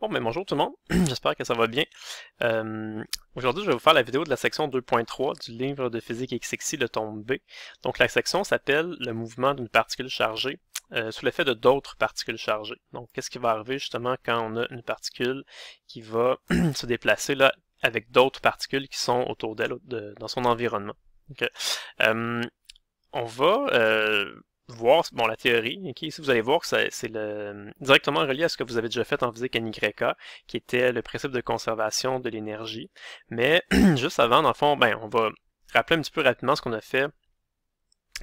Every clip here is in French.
Bon, mais ben, bonjour tout le monde, j'espère que ça va bien. Euh, aujourd'hui, je vais vous faire la vidéo de la section 2.3 du livre de physique XXI, le tombe B. Donc la section s'appelle « Le mouvement d'une particule chargée euh, sous l'effet de d'autres particules chargées ». Donc qu'est-ce qui va arriver justement quand on a une particule qui va se déplacer là avec d'autres particules qui sont autour d'elle, dans son environnement. Euh, on va voir, bon, la théorie, okay, ici vous allez voir que c'est directement relié à ce que vous avez déjà fait en physique NYK, qui était le principe de conservation de l'énergie. Mais juste avant, dans le fond, ben, on va rappeler un petit peu rapidement ce qu'on a fait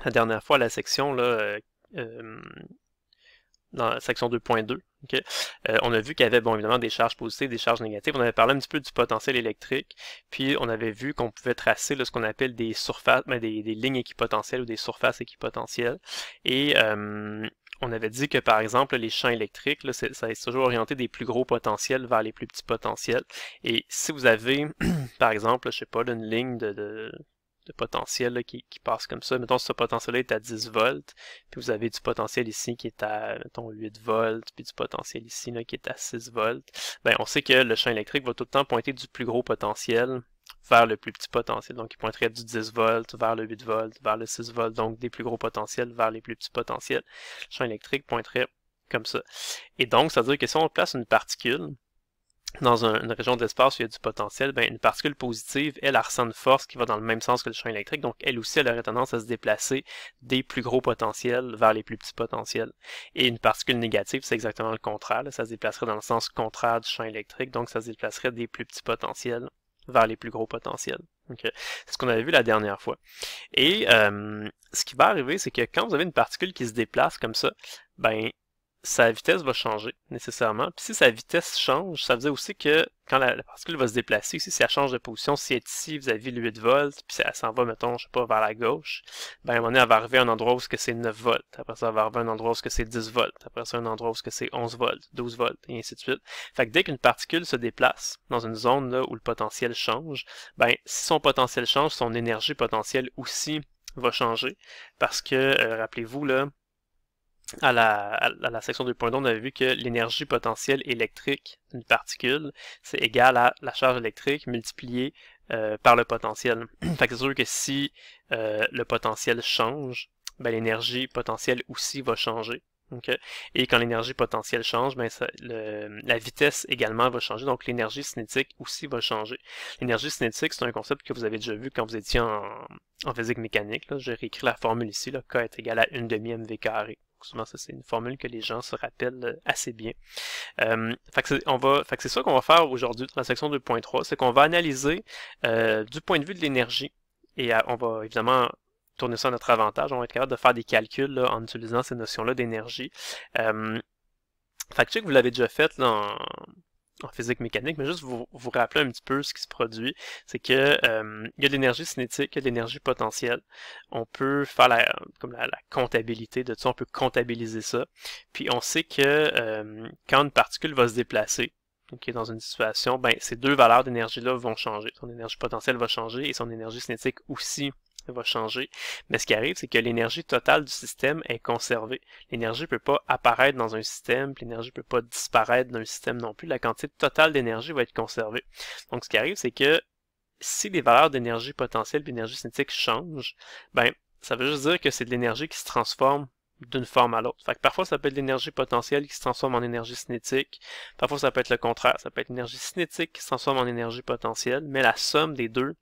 la dernière fois à la section là, euh, euh, dans la section 2.2, euh, on a vu qu'il y avait bon, évidemment des charges positives, des charges négatives. On avait parlé un petit peu du potentiel électrique, puis on avait vu qu'on pouvait tracer ce qu'on appelle des surfaces, ben, des, lignes équipotentielles ou des surfaces équipotentielles. Et euh, on avait dit que par exemple les champs électriques, ça est toujours orienté des plus gros potentiels vers les plus petits potentiels. Et si vous avez, par exemple, je sais pas, une ligne de de potentiel qui, passe comme ça. Mettons, ce potentiel-là est à 10 volts, puis vous avez du potentiel ici qui est à, mettons, 8 volts, puis du potentiel ici là, qui est à 6 volts. Ben on sait que le champ électrique va tout le temps pointer du plus gros potentiel vers le plus petit potentiel. Donc, il pointerait du 10 volts vers le 8 volts, vers le 6 volts, donc des plus gros potentiels vers les plus petits potentiels. Le champ électrique pointerait comme ça. Et donc, ça veut dire que si on place une particule, dans une région d'espace où il y a du potentiel, ben, une particule positive, elle, elle ressent une force qui va dans le même sens que le champ électrique, donc elle aussi, elle aurait tendance à se déplacer des plus gros potentiels vers les plus petits potentiels. Et une particule négative, c'est exactement le contraire, ça se déplacerait dans le sens contraire du champ électrique, donc ça se déplacerait des plus petits potentiels vers les plus gros potentiels. Euh, c'est ce qu'on avait vu la dernière fois. Et euh, ce qui va arriver, c'est que quand vous avez une particule qui se déplace comme ça, ben sa vitesse va changer nécessairement. Puis si sa vitesse change, ça veut dire aussi que quand la, particule va se déplacer, si elle change de position, si elle est ici vous avez vis 8 volts, puis elle s'en va, mettons, je sais pas, vers la gauche, ben à un moment donné, elle va arriver à un endroit où c'est 9 volts. Après ça, elle va arriver à un endroit où c'est 10 volts. Après ça, un endroit où c'est 11 volts, 12 volts, et ainsi de suite. Fait que dès qu'une particule se déplace dans une zone là, où le potentiel change, ben si son potentiel change, son énergie potentielle aussi va changer. Parce que, euh, rappelez-vous, là, à la, à la section 2.2, on avait vu que l'énergie potentielle électrique d'une particule, c'est égal à la charge électrique multipliée euh, par le potentiel. fait que c'est sûr que si euh, le potentiel change, ben, l'énergie potentielle aussi va changer. Euh, et quand l'énergie potentielle change, ben, la vitesse également va changer, donc l'énergie cinétique aussi va changer. L'énergie cinétique, c'est un concept que vous avez déjà vu quand vous étiez en, physique mécanique. Là. Je la formule ici, là, K est égal à 1 demi mv carré. Souvent, ça, c'est une formule que les gens se rappellent euh, assez bien. Euh, fait que c'est ça qu'on va faire aujourd'hui dans la section 2.3, c'est qu'on va analyser euh, du point de vue de l'énergie et on va évidemment tourner ça à notre avantage. On va être capable de faire des calculs en utilisant ces notions-là d'énergie. Euh, fait que, je sais que vous l'avez déjà fait dans en physique mécanique, mais juste vous, vous rappeler un petit peu ce qui se produit, c'est que euh, il y a de l'énergie cinétique, il y a de l'énergie potentielle. On peut faire la, comme la, comptabilité de ça, on peut comptabiliser ça. Puis on sait que euh, quand une particule va se déplacer, qui est dans une situation, ben ces deux valeurs d'énergie-là vont changer. Son énergie potentielle va changer et son énergie cinétique aussi va changer. Mais ce qui arrive, c'est que l'énergie totale du système est conservée. L'énergie ne peut pas apparaître dans un système, l'énergie ne peut pas disparaître d'un système non plus. La quantité totale d'énergie va être conservée. Donc ce qui arrive, c'est que si les valeurs d'énergie potentielle et d'énergie cinétique changent, ben, ça veut juste dire que c'est de l'énergie qui se transforme d'une forme à l'autre. parfois, ça peut être l'énergie potentielle qui se transforme en énergie cinétique. Parfois, ça peut être le contraire. Ça peut être l'énergie cinétique qui se transforme en énergie potentielle, mais la somme des deux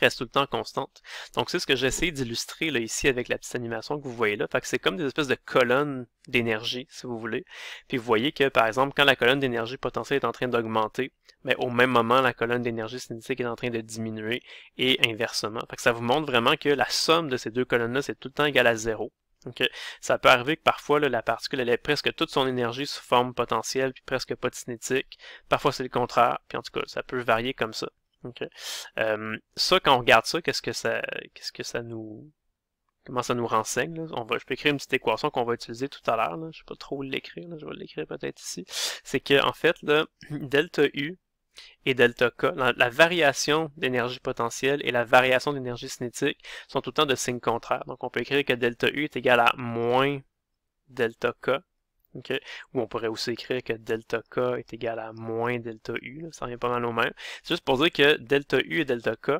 reste tout le temps constante. Donc c'est ce que j'essaie d'illustrer là ici avec la petite animation que vous voyez là. Fait c'est comme des espèces de colonnes d'énergie, si vous voulez. Puis vous voyez que par exemple, quand la colonne d'énergie potentielle est en train d'augmenter, mais ben, au même moment, la colonne d'énergie cinétique est en train de diminuer et inversement. Fait ça vous montre vraiment que la somme de ces deux colonnes-là, c'est tout le temps égal à zéro. Donc euh, Ça peut arriver que parfois la particule elle ait presque toute son énergie sous forme potentielle puis presque pas de cinétique. Parfois c'est le contraire, puis en tout cas ça peut varier comme ça. OK. Euh, ça, quand on regarde ça, qu'est-ce que ça, qu'est-ce que ça nous, comment ça nous renseigne On va, je peux écrire une petite équation qu'on va utiliser tout à l'heure. Je sais pas trop l'écrire. Je vais l'écrire peut-être ici. C'est que en fait, là, delta U et delta K, la, variation d'énergie potentielle et la variation d'énergie cinétique sont autant de signes contraires. Donc, on peut écrire que delta U est égal à moins delta K ou on pourrait aussi écrire que delta k est égal à moins delta u, ça revient pas mal au même. C'est juste pour dire que delta u et delta k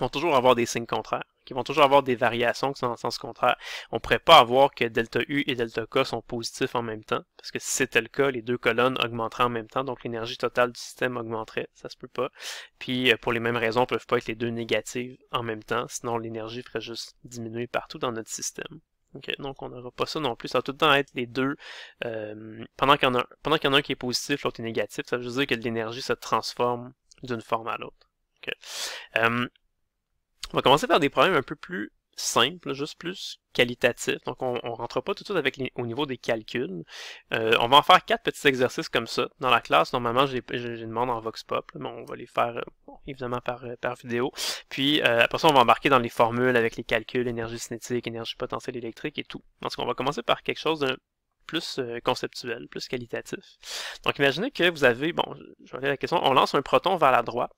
vont toujours avoir des signes contraires, qui vont toujours avoir des variations qui sont dans le sens contraire. On ne pourrait pas avoir que delta U et delta K sont positifs en même temps, parce que si c'était le cas, les deux colonnes augmenteraient en même temps, donc l'énergie totale du système augmenterait, ça se peut pas. Puis euh, pour les mêmes raisons, ne peuvent pas être les deux négatives en même temps, sinon l'énergie ferait juste diminuer partout dans notre système donc on n'aura pas ça non plus. Ça va tout le temps être les deux. Euh, pendant qu'il y, qu en a un qui est positif, l'autre est négatif, ça veut dire que l'énergie se transforme d'une forme à l'autre. Euh, on va commencer par des problèmes un peu plus simple, juste plus qualitatif. Donc, on ne rentre pas tout de suite avec au niveau des calculs. Euh, on va en faire quatre petits exercices comme ça dans la classe. Normalement, je les demande en vox pop, mais on va les faire euh, évidemment par, euh, par vidéo. Puis, euh, après ça, on va embarquer dans les formules avec les calculs, énergie cinétique, énergie potentielle électrique et tout. Parce on va commencer par quelque chose de plus conceptuel, plus qualitatif. Donc, imaginez que vous avez, bon, je vais la question, on lance un proton vers la droite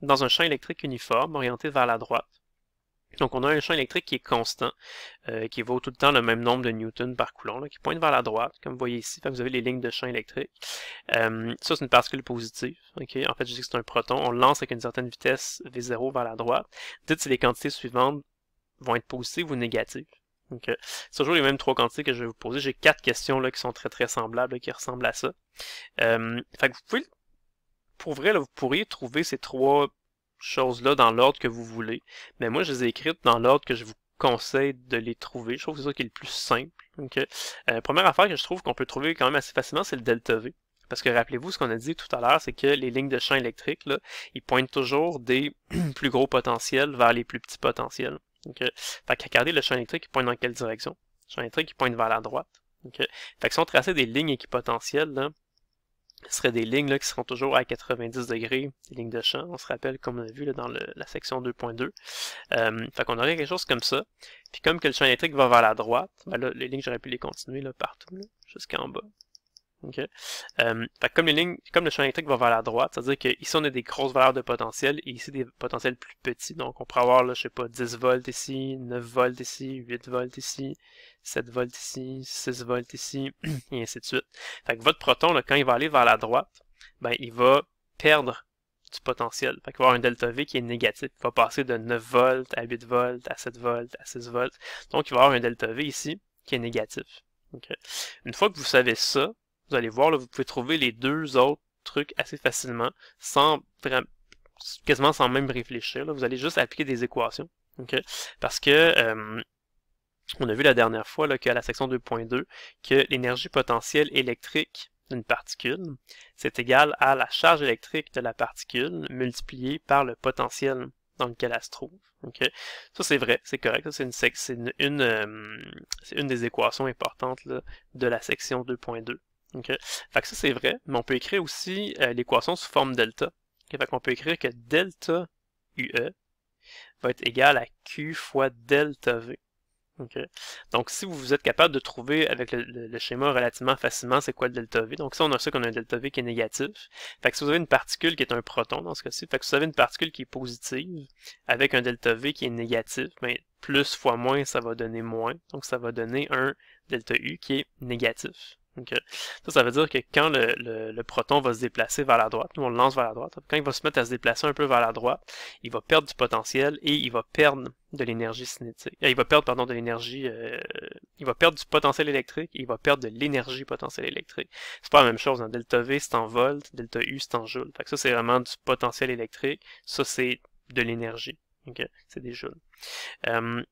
dans un champ électrique uniforme orienté vers la droite. Donc on a un champ électrique qui est constant, euh, qui vaut tout le temps le même nombre de newtons par coulomb, qui pointe vers la droite, comme vous voyez ici, vous avez les lignes de champ électrique. Euh, ça, c'est une particule positive. En fait, je dis que c'est un proton. On lance avec une certaine vitesse V0 vers la droite. Dites si les quantités suivantes vont être positives ou négatives. Donc C'est toujours les mêmes trois quantités que je vais vous poser. J'ai quatre questions là, qui sont très très semblables, qui ressemblent à ça. Euh, fait que vous pouvez, pour vrai, vous pourriez trouver ces trois choses-là dans l'ordre que vous voulez. Mais moi, je les ai écrites dans l'ordre que je vous conseille de les trouver. Je trouve que c'est ça qui est le plus simple. Okay. Euh, première affaire que je trouve qu'on peut trouver quand même assez facilement, c'est le delta V. Parce que rappelez-vous, ce qu'on a dit tout à l'heure, c'est que les lignes de champ électrique, là, ils pointent toujours des plus gros potentiels vers les plus petits potentiels. Okay. Fait que regardez le champ électrique, il pointe dans quelle direction? Le champ électrique, il pointe vers la droite. Okay. Fait que si on traçait des lignes équipotentielles, là, ce seraient des lignes là, qui seront toujours à 90 degrés, des lignes de champ, on se rappelle comme on a vu là, dans la section 2.2. Euh, fait qu'on aurait quelque chose comme ça. Puis comme que le champ électrique va vers la droite, ben les lignes, j'aurais pu les continuer là, partout, jusqu'en bas. Euh, comme les lignes, comme le champ électrique va vers la droite, c'est-à-dire qu'ici on a des grosses valeurs de potentiel et ici des potentiels plus petits. Donc on pourrait avoir, là, je sais pas, 10 volts ici, 9 volts ici, 8 volts ici, 7 volts ici, 6 volts ici, et ainsi de suite. Fait que votre proton, là, quand il va aller vers la droite, ben il va perdre du potentiel. il va avoir un delta V qui est négatif. Il va passer de 9 volts à 8 volts, à 7 volts, à 6 volts. Donc il va avoir un delta V ici qui est négatif. Une fois que vous savez ça, vous allez voir, vous pouvez trouver les deux autres trucs assez facilement, sans quasiment sans même réfléchir. Vous allez juste appliquer des équations. Parce que euh, on a vu la dernière fois qu'à la section 2.2 que l'énergie potentielle électrique d'une particule, c'est égal à la charge électrique de la particule multipliée par le potentiel dans lequel elle se trouve. Ça, c'est vrai, c'est correct. C'est une, une, euh, une, des équations importantes de la section 2.2. Fait ça, c'est vrai, mais on peut écrire aussi euh, l'équation sous forme delta. Okay, qu'on peut écrire que delta UE va être égal à Q fois delta V. Donc, si vous êtes capable de trouver avec le, schéma relativement facilement c'est quoi le delta V, donc ça, on a ça qu'on a un delta V qui est négatif. Fait que si vous avez une particule qui est un proton dans ce cas-ci, fait si vous avez une particule qui est positive avec un delta V qui est négatif, mais ben, plus fois moins, ça va donner moins. Donc, ça va donner un delta U qui est négatif. Okay. Ça, ça veut dire que quand le, proton va se déplacer vers la droite, nous on le lance vers la droite, quand il va se mettre à se déplacer un peu vers la droite, il va perdre du potentiel et il va perdre de l'énergie cinétique. Euh, il va perdre, pardon, de l'énergie. Euh, il va perdre du potentiel électrique et il va perdre de l'énergie potentielle électrique. C'est pas la même chose. Hein. Delta V, c'est en volts, delta U, c'est en joules. Fait ça, c'est vraiment du potentiel électrique. Ça, c'est de l'énergie. C'est des joules. Euh,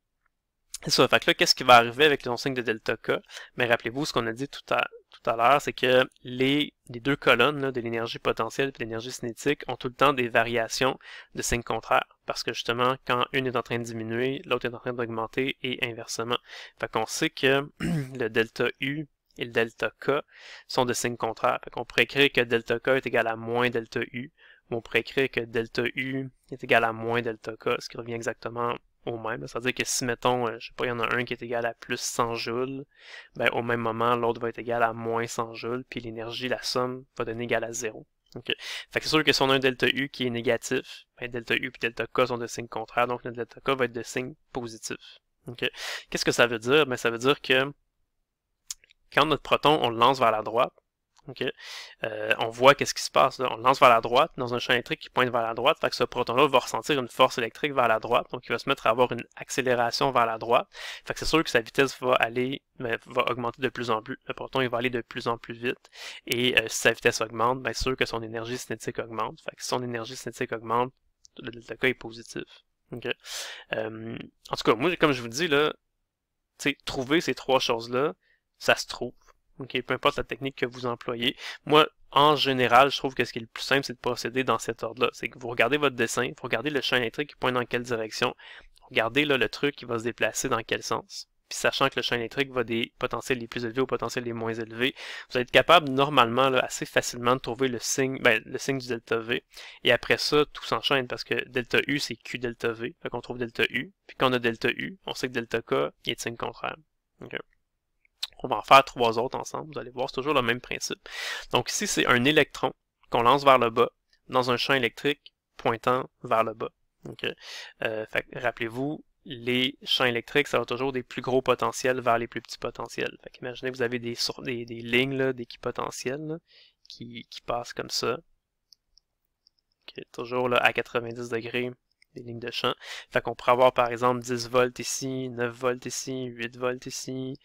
ça. Fait que qu'est-ce qui va arriver avec les signe de delta K? Mais rappelez-vous ce qu'on a dit tout à, tout à l'heure, c'est que les, les, deux colonnes de l'énergie potentielle et de l'énergie cinétique ont tout le temps des variations de signes contraires. Parce que justement, quand une est en train de diminuer, l'autre est en train d'augmenter et inversement. Fait qu'on sait que le delta U et le delta K sont de signes contraires. Fait qu'on pourrait écrire que delta K est égal à moins delta U. Ou on pourrait écrire que delta U est égal à moins delta K, ce qui revient exactement au même. C'est-à-dire que si, mettons, euh, je sais pas, il y en a un qui est égal à plus 100 joules, ben, au même moment, l'autre va être égal à moins 100 joules, puis l'énergie, la somme, va donner égal à 0. Okay. Fait que c'est sûr que si on a un delta U qui est négatif, ben delta U puis delta K sont de signes contraires, donc notre delta K va être de signe positif. Qu'est-ce que ça veut dire? Ben, ça veut dire que quand notre proton, on le lance vers la droite, Okay. Euh, on voit qu'est-ce qui se passe. On lance vers la droite, dans un champ électrique qui pointe vers la droite. Fait que ce proton-là va ressentir une force électrique vers la droite. Donc, il va se mettre à avoir une accélération vers la droite. Fait que c'est sûr que sa vitesse va aller, ben, va augmenter de plus en plus. Le proton, il va aller de plus en plus vite. Et euh, si sa vitesse augmente, ben, c'est sûr que son énergie cinétique augmente. Fait que si son énergie cinétique augmente, le delta K est positif. Okay. Euh, en tout cas, moi, comme je vous dis, là, trouver ces trois choses-là, ça se trouve. Okay, peu importe la technique que vous employez. Moi, en général, je trouve que ce qui est le plus simple, c'est de procéder dans cet ordre-là. C'est que vous regardez votre dessin, vous regardez le champ électrique qui pointe dans quelle direction, regardez là, le truc qui va se déplacer dans quel sens. Puis sachant que le champ électrique va des potentiels les plus élevés aux potentiels les moins élevés, vous allez être capable normalement assez facilement de trouver le signe, ben, le signe du delta V. Et après ça, tout s'enchaîne parce que delta U c'est Q delta V. Fait qu'on trouve delta U. Puis quand on a delta U, on sait que delta K est signe contraire. Okay on va en faire trois autres ensemble. Vous allez voir, c'est toujours le même principe. Donc ici, c'est un électron qu'on lance vers le bas dans un champ électrique pointant vers le bas. Okay. Euh, rappelez-vous, les champs électriques, ça a toujours des plus gros potentiels vers les plus petits potentiels. Fait imaginez que vous avez des, des, lignes d'équipotentiel qui, qui passent comme ça. Toujours à 90 degrés des lignes de champ. Fait qu'on pourrait avoir par exemple 10 volts ici, 9 volts ici, 8 volts ici,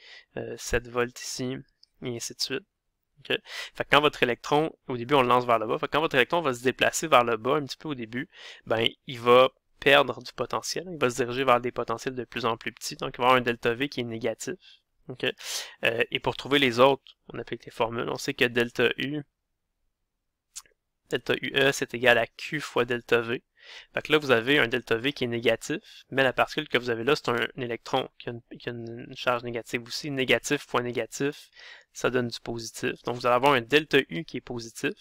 7 euh, volts ici, et ainsi de suite. Fait que quand votre électron, au début on le lance vers le bas, fait que quand votre électron va se déplacer vers le bas un petit peu au début, ben il va perdre du potentiel, il va se diriger vers des potentiels de plus en plus petits, donc il va avoir un delta V qui est négatif. Euh, et pour trouver les autres, on applique les formules, on sait que delta U, delta UE c'est égal à Q fois delta V. Fait que là, vous avez un delta V qui est négatif, mais la particule que vous avez là, c'est un, électron qui a, une, charge négative aussi. Négatif point négatif, ça donne du positif. Donc, vous allez avoir un delta U qui est positif.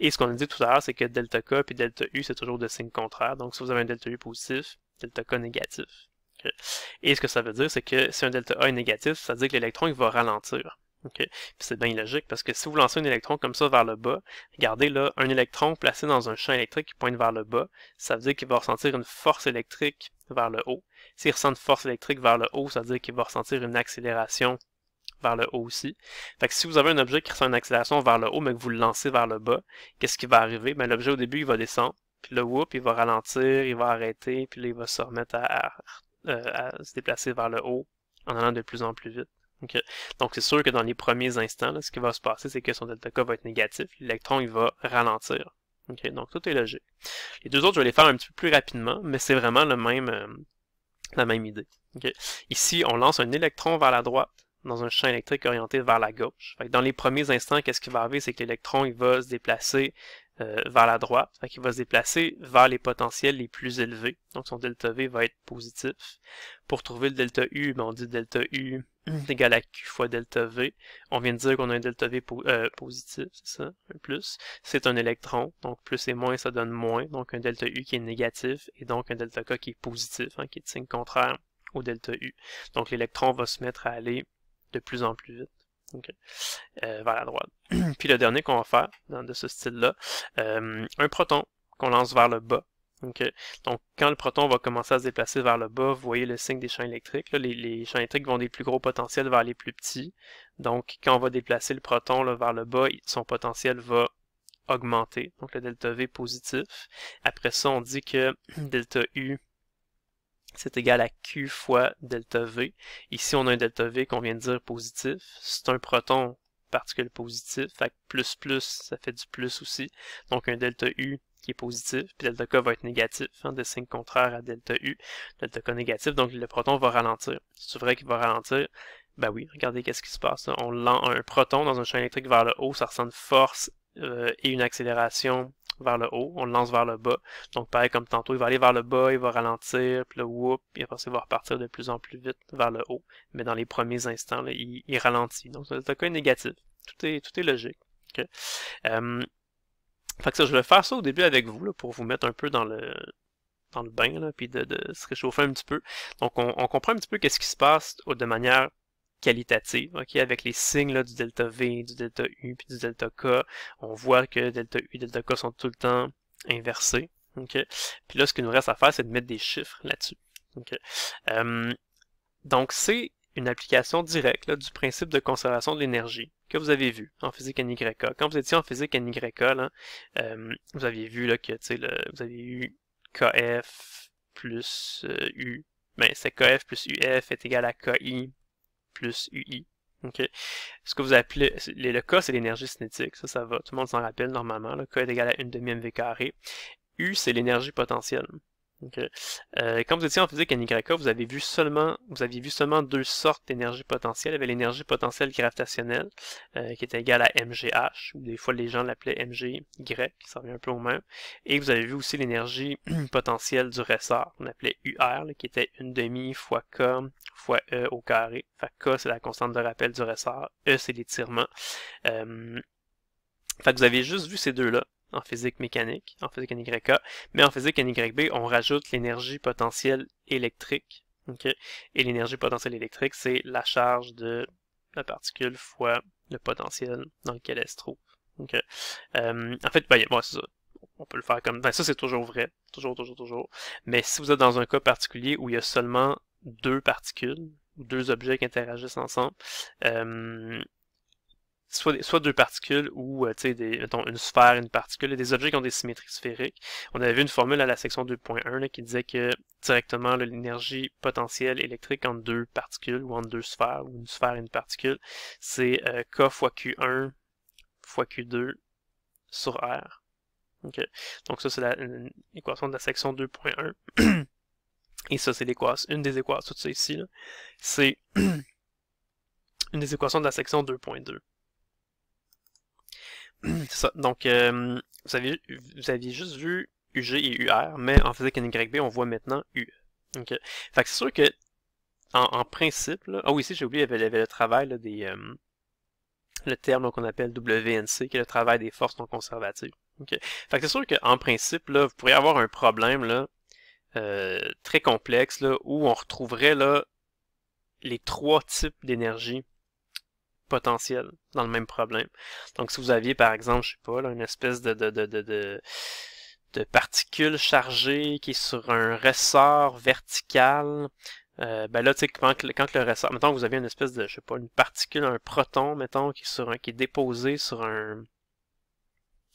Et ce qu'on a dit tout à l'heure, c'est que delta K puis delta U, c'est toujours de signes contraires. Donc, si vous avez un delta U positif, delta K négatif. Et ce que ça veut dire, c'est que si un delta A est négatif, ça veut dire que l'électron, va ralentir. C'est bien logique parce que si vous lancez un électron comme ça vers le bas, regardez là, un électron placé dans un champ électrique qui pointe vers le bas, ça veut dire qu'il va ressentir une force électrique vers le haut. S'il ressent une force électrique vers le haut, ça veut dire qu'il va ressentir une accélération vers le haut aussi. Fait que si vous avez un objet qui ressent une accélération vers le haut, mais que vous le lancez vers le bas, qu'est-ce qui va arriver? Ben, l'objet au début, il va descendre, puis le whoop, il va ralentir, il va arrêter, puis il va se remettre euh, à se déplacer vers le haut en allant de plus en plus vite. Donc, c'est sûr que dans les premiers instants, ce qui va se passer, c'est que son delta K va être négatif. L'électron, il va ralentir. Donc, tout est logique. Les deux autres, je vais les faire un petit peu plus rapidement, mais c'est vraiment le même, euh, la même idée. Ici, on lance un électron vers la droite dans un champ électrique orienté vers la gauche. dans les premiers instants, qu'est-ce qui va arriver, c'est que l'électron, il va se déplacer euh, vers la droite, fait qu'il va se déplacer vers les potentiels les plus élevés. Donc son delta V va être positif. Pour trouver le delta U, ben, on dit delta U mm. égale à Q fois delta V. On vient de dire qu'on a un delta V euh, positif, c'est ça, un plus. C'est un électron, donc plus et moins, ça donne moins. Donc un delta U qui est négatif, et donc un delta K qui est positif, hein, qui est signe contraire au delta U. Donc l'électron va se mettre à aller de plus en plus vite. Euh, vers la droite. Puis le dernier qu'on va faire, de ce style-là, euh, un proton qu'on lance vers le bas. Donc, quand le proton va commencer à se déplacer vers le bas, vous voyez le signe des champs électriques. les, les, champs électriques vont des plus gros potentiels vers les plus petits. Donc, quand on va déplacer le proton là, vers le bas, son potentiel va augmenter. Donc, le delta V positif. Après ça, on dit que delta U c'est égal à Q fois delta V. Ici, on a un delta V qu'on vient de dire positif. C'est un proton particule positif, fait plus plus, ça fait du plus aussi. Donc un delta U qui est positif, puis delta K va être négatif, hein, Des signes contraires à delta U, delta K négatif, donc le proton va ralentir. C'est vrai qu'il va ralentir. Ben oui, regardez qu'est-ce qui se passe. On lance un proton dans un champ électrique vers le haut, ça ressemble une force euh, et une accélération vers le haut, on le lance vers le bas. Donc pareil comme tantôt, il va aller vers le bas, il va ralentir, puis le whoop, puis après il va repartir de plus en plus vite vers le haut. Mais dans les premiers instants, il, ralentit. Donc c'est un cas négatif. Tout est, tout est logique. Euh, fait que ça, je vais faire ça au début avec vous, pour vous mettre un peu dans le, le bain, puis de, se réchauffer un petit peu. Donc, on, on comprend un petit peu qu'est-ce qui se passe de manière qualitative, ok, avec les signes là, du delta V, du delta U, puis du delta K. On voit que delta U et delta K sont tout le temps inversés. ok. Puis là, ce qu'il nous reste à faire, c'est de mettre des chiffres là-dessus. Euh, donc, c'est une application directe du principe de conservation de l'énergie que vous avez vu en physique NYK. Quand vous étiez en physique NYK, là, euh, vous aviez vu là, que le, vous avez eu KF plus euh, U. Ben, c'est KF plus UF est égal à KI plus UI. Ce que vous appelez, le K, c'est l'énergie cinétique, ça, ça va, tout le monde s'en rappelle normalement, le K est égal à une demi v carré. U, c'est l'énergie potentielle. Okay. Euh, quand vous étiez en physique en y, vous avez vu seulement, vous aviez vu seulement deux sortes d'énergie potentielle. Il y avait l'énergie potentielle gravitationnelle, euh, qui était égale à MGH, ou des fois les gens l'appelaient MGY, qui s'en revient un peu au même. Et vous avez vu aussi l'énergie potentielle du ressort, qu'on appelait UR, qui était une demi fois K fois E au carré. Fait K, c'est la constante de rappel du ressort, E, c'est l'étirement. Euh, vous avez juste vu ces deux-là en physique mécanique, en physique NYK, mais en physique NYB, on rajoute l'énergie potentielle électrique. Okay? Et l'énergie potentielle électrique, c'est la charge de la particule fois le potentiel dans lequel elle se trouve. Okay? Euh, en fait, ben, c'est ça. On peut le faire comme. Ben, ça, c'est toujours vrai. Toujours, toujours, toujours. Mais si vous êtes dans un cas particulier où il y a seulement deux particules, deux objets qui interagissent ensemble, euh, soit, deux particules ou, euh, tu sais, une sphère, une particule, des objets qui ont des symétries sphériques. On avait vu une formule à la section 2.1 qui disait que directement l'énergie potentielle électrique entre deux particules ou entre deux sphères, ou une sphère et une particule, c'est euh, K fois Q1 fois Q2 sur R. Donc ça, c'est l'équation de la section 2.1. Et ça, c'est l'équation, une des équations, tout ça ici, c'est une des équations de la section 2.2. C'est ça. Donc, euh, vous, vous aviez juste vu UG et UR, mais en physique YB, on voit maintenant U. E. Okay. Fait que c'est sûr que, en, principe, là... ah oui, si j'ai oublié, il y avait, le travail des. Euh, le terme qu'on appelle WNC, qui est le travail des forces non conservatives. Okay. Fait que c'est sûr qu'en principe, là, vous pourriez avoir un problème là, euh, très complexe là, où on retrouverait là, les trois types d'énergie potentiel dans le même problème. Donc, si vous aviez, par exemple, je sais pas, là, une espèce de, de, de, de, de de particules chargées qui est sur un ressort vertical. Euh, ben là, tu sais, quand, quand, le ressort, mettons que vous avez une espèce de, je sais pas, une particule, un proton, mettons, qui est, sur un, qui est déposé sur un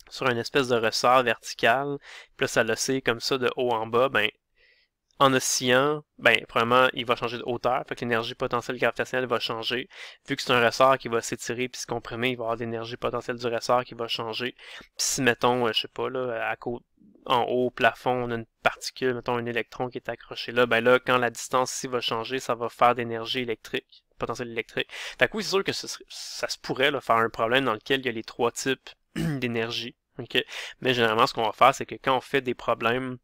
sur une espèce de ressort vertical, puis là, ça le comme ça de haut en bas, ben en oscillant, ben, premièrement, il va changer de hauteur, fait que l'énergie potentielle gravitationnelle va changer. Vu que c'est un ressort qui va s'étirer puis se comprimer, il va y avoir l'énergie potentielle du ressort qui va changer. Puis si, mettons, euh, je sais pas, là, à côté, en haut, au plafond, on a une particule, mettons un électron qui est accroché là, ben là, quand la distance ici va changer, ça va faire d'énergie électrique, potentiel électrique. Fait que oui, c'est sûr que ça se pourrait là, faire un problème dans lequel il y a les trois types d'énergie. OK? Mais généralement, ce qu'on va faire, c'est que quand on fait des problèmes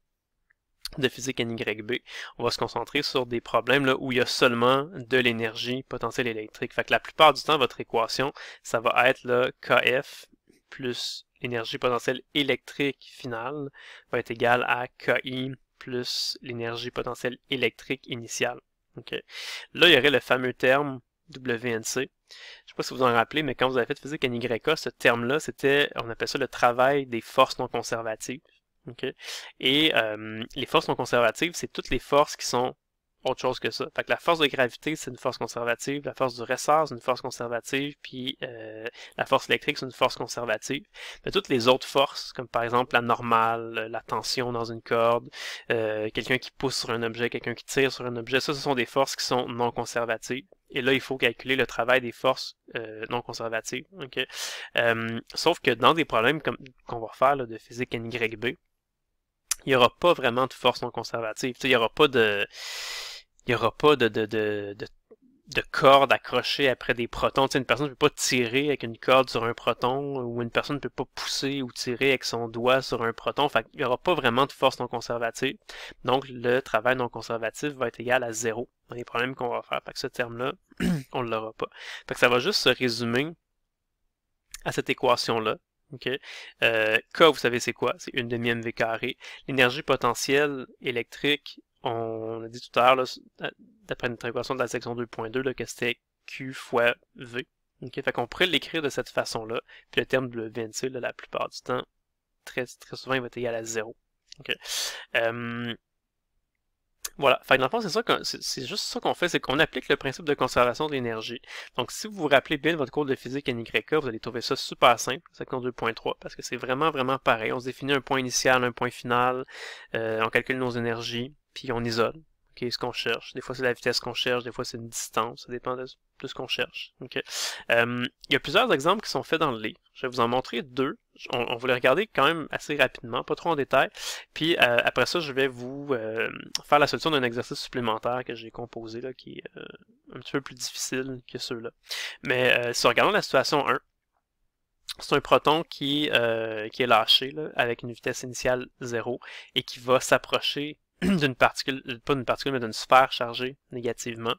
de physique NYB, on va se concentrer sur des problèmes là, où il y a seulement de l'énergie potentielle électrique. Fait que la plupart du temps, votre équation, ça va être le KF plus l'énergie potentielle électrique finale va être égale à KI plus l'énergie potentielle électrique initiale. Là, il y aurait le fameux terme WNC. Je sais pas si vous en rappelez, mais quand vous avez fait physique en ce terme-là, c'était, on appelle ça le travail des forces non conservatives. Et les forces non conservatives, c'est toutes les forces qui sont autre chose que ça. Fait que la force de gravité, c'est une force conservative, la force du ressort, c'est une force conservative, puis la force électrique, c'est une force conservative. Mais toutes les autres forces, comme par exemple la normale, la tension dans une corde, quelqu'un qui pousse sur un objet, quelqu'un qui tire sur un objet, ça, ce sont des forces qui sont non conservatives. Et là, il faut calculer le travail des forces non conservatives. sauf que dans des problèmes comme qu'on va faire là, de physique NYB, il n'y aura pas vraiment de force non conservative. il n'y aura pas de. Il y aura pas de, de, de, de, corde accrochée après des protons. une personne ne peut pas tirer avec une corde sur un proton, ou une personne ne peut pas pousser ou tirer avec son doigt sur un proton. il n'y aura pas vraiment de force non conservative. Donc le travail non conservatif va être égal à zéro dans les problèmes qu'on va faire. ce terme-là, on ne l'aura pas. ça va juste se résumer à cette équation-là, OK? Euh, K, vous savez c'est quoi? C'est une demi mv carré. L'énergie potentielle électrique, on a dit tout à l'heure, euh, d'après notre équation de la section 2.2, que c'était Q fois V. OK? Fait qu'on pourrait l'écrire de cette façon-là. Puis le terme de VNC, la plupart du temps, très, très souvent, il va être égal à 0. OK? Euh, voilà. Fait c'est ça c'est juste ça qu'on fait, c'est qu'on applique le principe de conservation de l'énergie. Donc, si vous vous rappelez bien votre cours de physique NYK, vous allez trouver ça super simple, 52.3, parce que c'est vraiment, vraiment pareil. On se définit un point initial, un point final, euh, on calcule nos énergies, puis on isole ce qu'on cherche. Des fois, c'est la vitesse qu'on cherche, des fois, c'est une distance. Ça dépend de, ce qu'on cherche. Euh, il y a plusieurs exemples qui sont faits dans le livre. Je vais vous en montrer deux. On, voulait regarder quand même assez rapidement, pas trop en détail. Puis euh, après ça, je vais vous euh, faire la solution d'un exercice supplémentaire que j'ai composé, là, qui est un petit peu plus difficile que ceux-là. Mais si on regarde la situation 1, c'est un proton qui, est lâché avec une vitesse initiale 0 et qui va s'approcher d'une particule, euh, pas d'une particule, mais d'une sphère chargée négativement.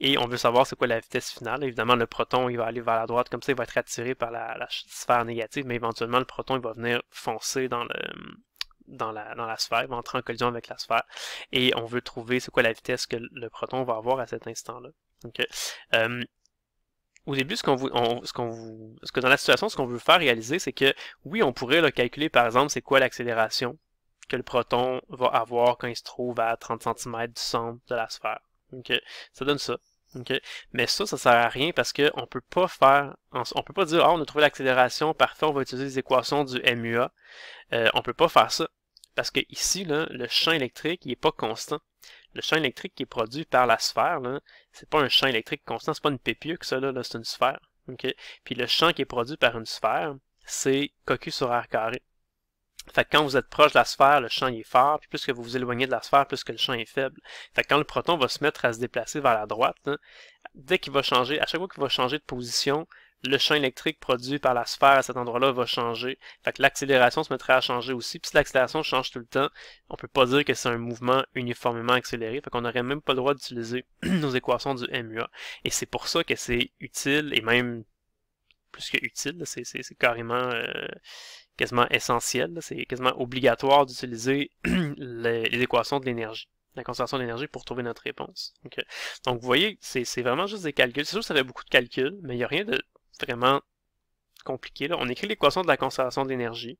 Et on veut savoir c'est quoi la vitesse finale. Évidemment, le proton, il va aller vers la droite, comme ça, il va être attiré par la, sphère négative, mais éventuellement, le proton, il va venir foncer dans le, dans la, dans la sphère, va entrer en collision avec la sphère, et on veut trouver c'est quoi la vitesse que le proton va avoir à cet instant-là. Euh, euh, au début, ce qu'on vous, ce qu'on ce que dans la situation, ce qu'on veut faire réaliser, c'est que oui, on pourrait le calculer par exemple, c'est quoi l'accélération que le proton va avoir quand il se trouve à 30 cm du centre de la sphère. Ça donne ça. Mais ça, ça sert à rien parce qu'on peut pas faire, on peut pas dire, ah, on a trouvé l'accélération, parfait, on va utiliser les équations du MUA. Euh, on peut pas faire ça. Parce que ici, là, le champ électrique, il est pas constant. Le champ électrique qui est produit par la sphère, là, c'est pas un champ électrique constant, c'est pas une pépieux que ça, là, c'est une sphère. Puis le champ qui est produit par une sphère, c'est cocu sur R carré. Fait quand vous êtes proche de la sphère, le champ est fort, puis plus que vous vous éloignez de la sphère, plus que le champ est faible. Fait quand le proton va se mettre à se déplacer vers la droite, hein, dès qu'il va changer, à chaque fois qu'il va changer de position, le champ électrique produit par la sphère à cet endroit-là va changer. Fait que l'accélération se mettra à changer aussi. Puis si l'accélération change tout le temps, on peut pas dire que c'est un mouvement uniformément accéléré. Fait qu'on n'aurait même pas le droit d'utiliser nos équations du MUA. Et c'est pour ça que c'est utile et même plus que utile, c'est carrément euh, quasiment essentiel. C'est quasiment obligatoire d'utiliser les, équations de l'énergie, la conservation d'énergie pour trouver notre réponse. Donc, euh, vous voyez, c'est vraiment juste des calculs. C'est sûr que ça fait beaucoup de calculs, mais il n'y a rien de vraiment compliqué. On écrit l'équation de la conservation d'énergie.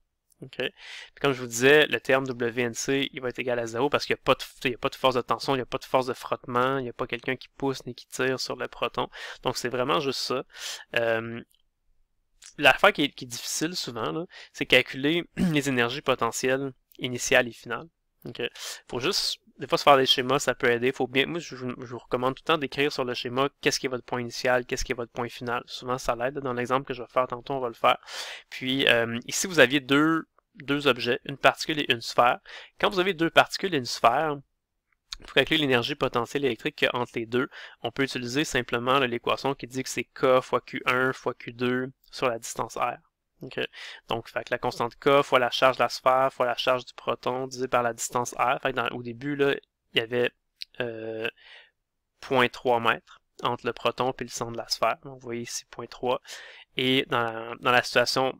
comme je vous disais, le terme WNC, il va être égal à 0 parce qu'il n'y a, pas de force de tension, il n'y a pas de force de frottement, il n'y a pas quelqu'un qui pousse ni qui tire sur le proton. Donc c'est vraiment juste ça. Euh, l'affaire qui, qui, est difficile souvent, c'est calculer les énergies potentielles initiales et finales. Donc, faut juste, des fois, se faire des schémas, ça peut aider. Faut bien, moi, je, vous recommande tout le temps d'écrire sur le schéma qu'est-ce qui est votre point initial, qu'est-ce qui est votre point final. Souvent, ça l'aide. Dans l'exemple que je vais faire tantôt, on va le faire. Puis, euh, ici, vous aviez deux, deux objets, une particule et une sphère. Quand vous avez deux particules et une sphère, pour calculer l'énergie potentielle électrique entre les deux, on peut utiliser simplement l'équation qui dit que c'est K fois Q1 fois Q2 sur la distance R. Donc, fait la constante K fois la charge de la sphère fois la charge du proton divisé par la distance R. au début, là, il y avait euh, 0.3 mètres entre le proton et le centre de la sphère. Donc, vous voyez ici 0.3. Et dans dans la situation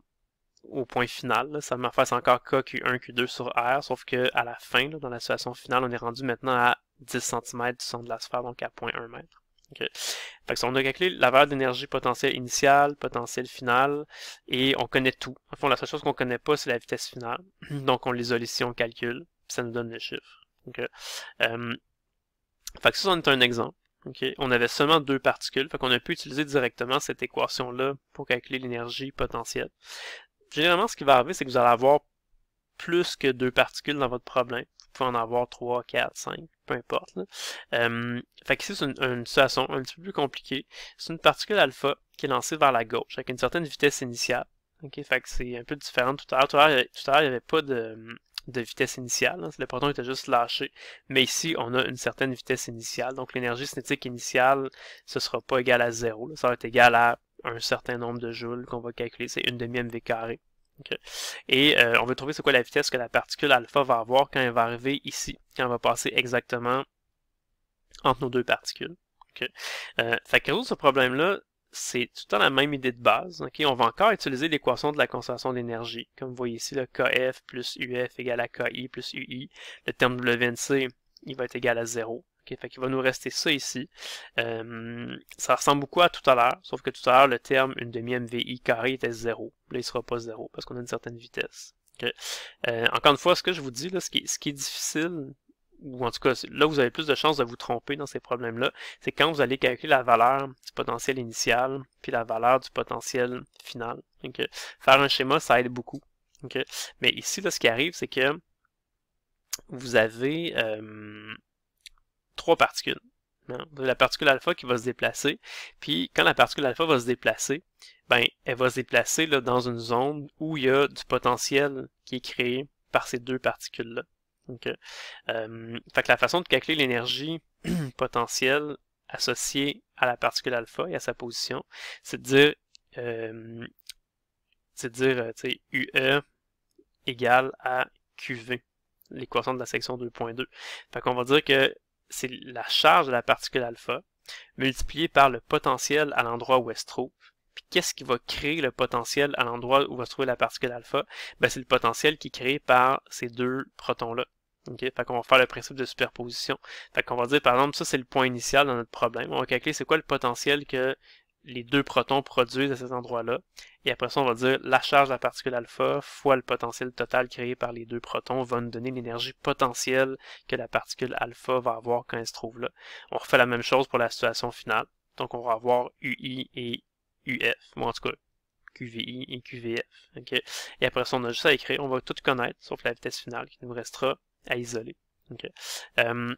au point final. Ça me fait encore kq Q1, Q2 sur R, sauf que à la fin, dans la situation finale, on est rendu maintenant à 10 cm du centre de la sphère, donc à 0.1 m. Okay. Fait que on a calculé la valeur d'énergie potentielle initiale, potentielle finale, et on connaît tout. En fond, la seule chose qu'on connaît pas, c'est la vitesse finale. Donc on l'isole ici, on calcule, ça nous donne le chiffre. Okay. Euh, fait que ça, c'est un exemple. On avait seulement deux particules, fait qu'on a pu utiliser directement cette équation-là pour calculer l'énergie potentielle. Généralement, ce qui va arriver, c'est que vous allez avoir plus que deux particules dans votre problème. Vous pouvez en avoir trois, 4, 5, peu importe. Là. Euh, fait c'est une, une, situation un petit peu plus compliquée. C'est une particule alpha qui est lancée vers la gauche avec une certaine vitesse initiale. fait que c'est un peu différent tout à l'heure. Tout à l'heure, il n'y avait pas de, vitesse initiale. Hein. Le proton était juste lâché. Mais ici, on a une certaine vitesse initiale. Donc, l'énergie cinétique initiale, ce ne sera pas égale à zéro. Ça va être égal à un certain nombre de joules qu'on va calculer, c'est une demi mv carré. Et euh, on veut trouver c'est quoi la vitesse que la particule alpha va avoir quand elle va arriver ici, quand elle va passer exactement entre nos deux particules. Okay. Euh, fait que ce problème-là, c'est tout le temps la même idée de base. On va encore utiliser l'équation de la concentration d'énergie. Comme vous voyez ici, le KF plus UF égale à KI plus UI. Le terme WNC, il va être égal à 0. Okay, fait qu'il va nous rester ça ici. Euh, ça ressemble beaucoup à tout à l'heure, sauf que tout à l'heure, le terme une demi-mvi carré était zéro. Là, il ne sera pas zéro parce qu'on a une certaine vitesse. Euh, encore une fois, ce que je vous dis, là, ce, qui, est difficile, ou en tout cas, là, vous avez plus de chances de vous tromper dans ces problèmes-là, c'est quand vous allez calculer la valeur du potentiel initial, puis la valeur du potentiel final. Okay. Faire un schéma, ça aide beaucoup. Mais ici, là, ce qui arrive, c'est que vous avez... Euh, trois particules. Hein, la particule alpha qui va se déplacer. Puis quand la particule alpha va se déplacer, ben, elle va se déplacer dans une zone où il y a du potentiel qui est créé par ces deux particules-là. Euh, euh, fait la façon de calculer l'énergie potentielle associée à la particule alpha et à sa position, c'est de dire, euh, c'est dire UE égale à QV, l'équation de la section 2.2. Fait qu'on va dire que c'est la charge de la particule alpha multipliée par le potentiel à l'endroit où elle se trouve. Puis qu'est-ce qui va créer le potentiel à l'endroit où va se trouver la particule alpha? Ben, c'est le potentiel qui est créé par ces deux protons-là. Okay? Fait qu'on va faire le principe de superposition. Fait qu'on va dire, par exemple, ça c'est le point initial dans notre problème. On va calculer c'est quoi le potentiel que les deux protons produisent à cet endroit-là. Et après ça, on va dire la charge de la particule alpha fois le potentiel total créé par les deux protons va nous donner l'énergie potentielle que la particule alpha va avoir quand elle se trouve là. On refait la même chose pour la situation finale. Donc on va avoir UI et UF, ou en tout cas QVI et QVF. ok? Et après ça, on a juste à écrire, on va tout connaître, sauf la vitesse finale qui nous restera à isoler. ok? Euh,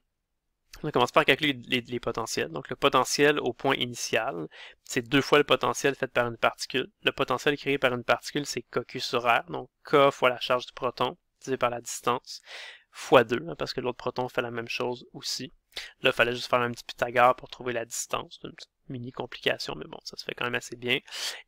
on commence par calculer les, potentiels. Donc le potentiel au point initial, c'est deux fois le potentiel fait par une particule. Le potentiel créé par une particule, c'est KQ sur R, donc K fois la charge du proton, divisé par la distance, fois 2, hein, parce que l'autre proton fait la même chose aussi. Là, il fallait juste faire un petit Pythagore pour trouver la distance. une petite mini complication, mais bon, ça se fait quand même assez bien.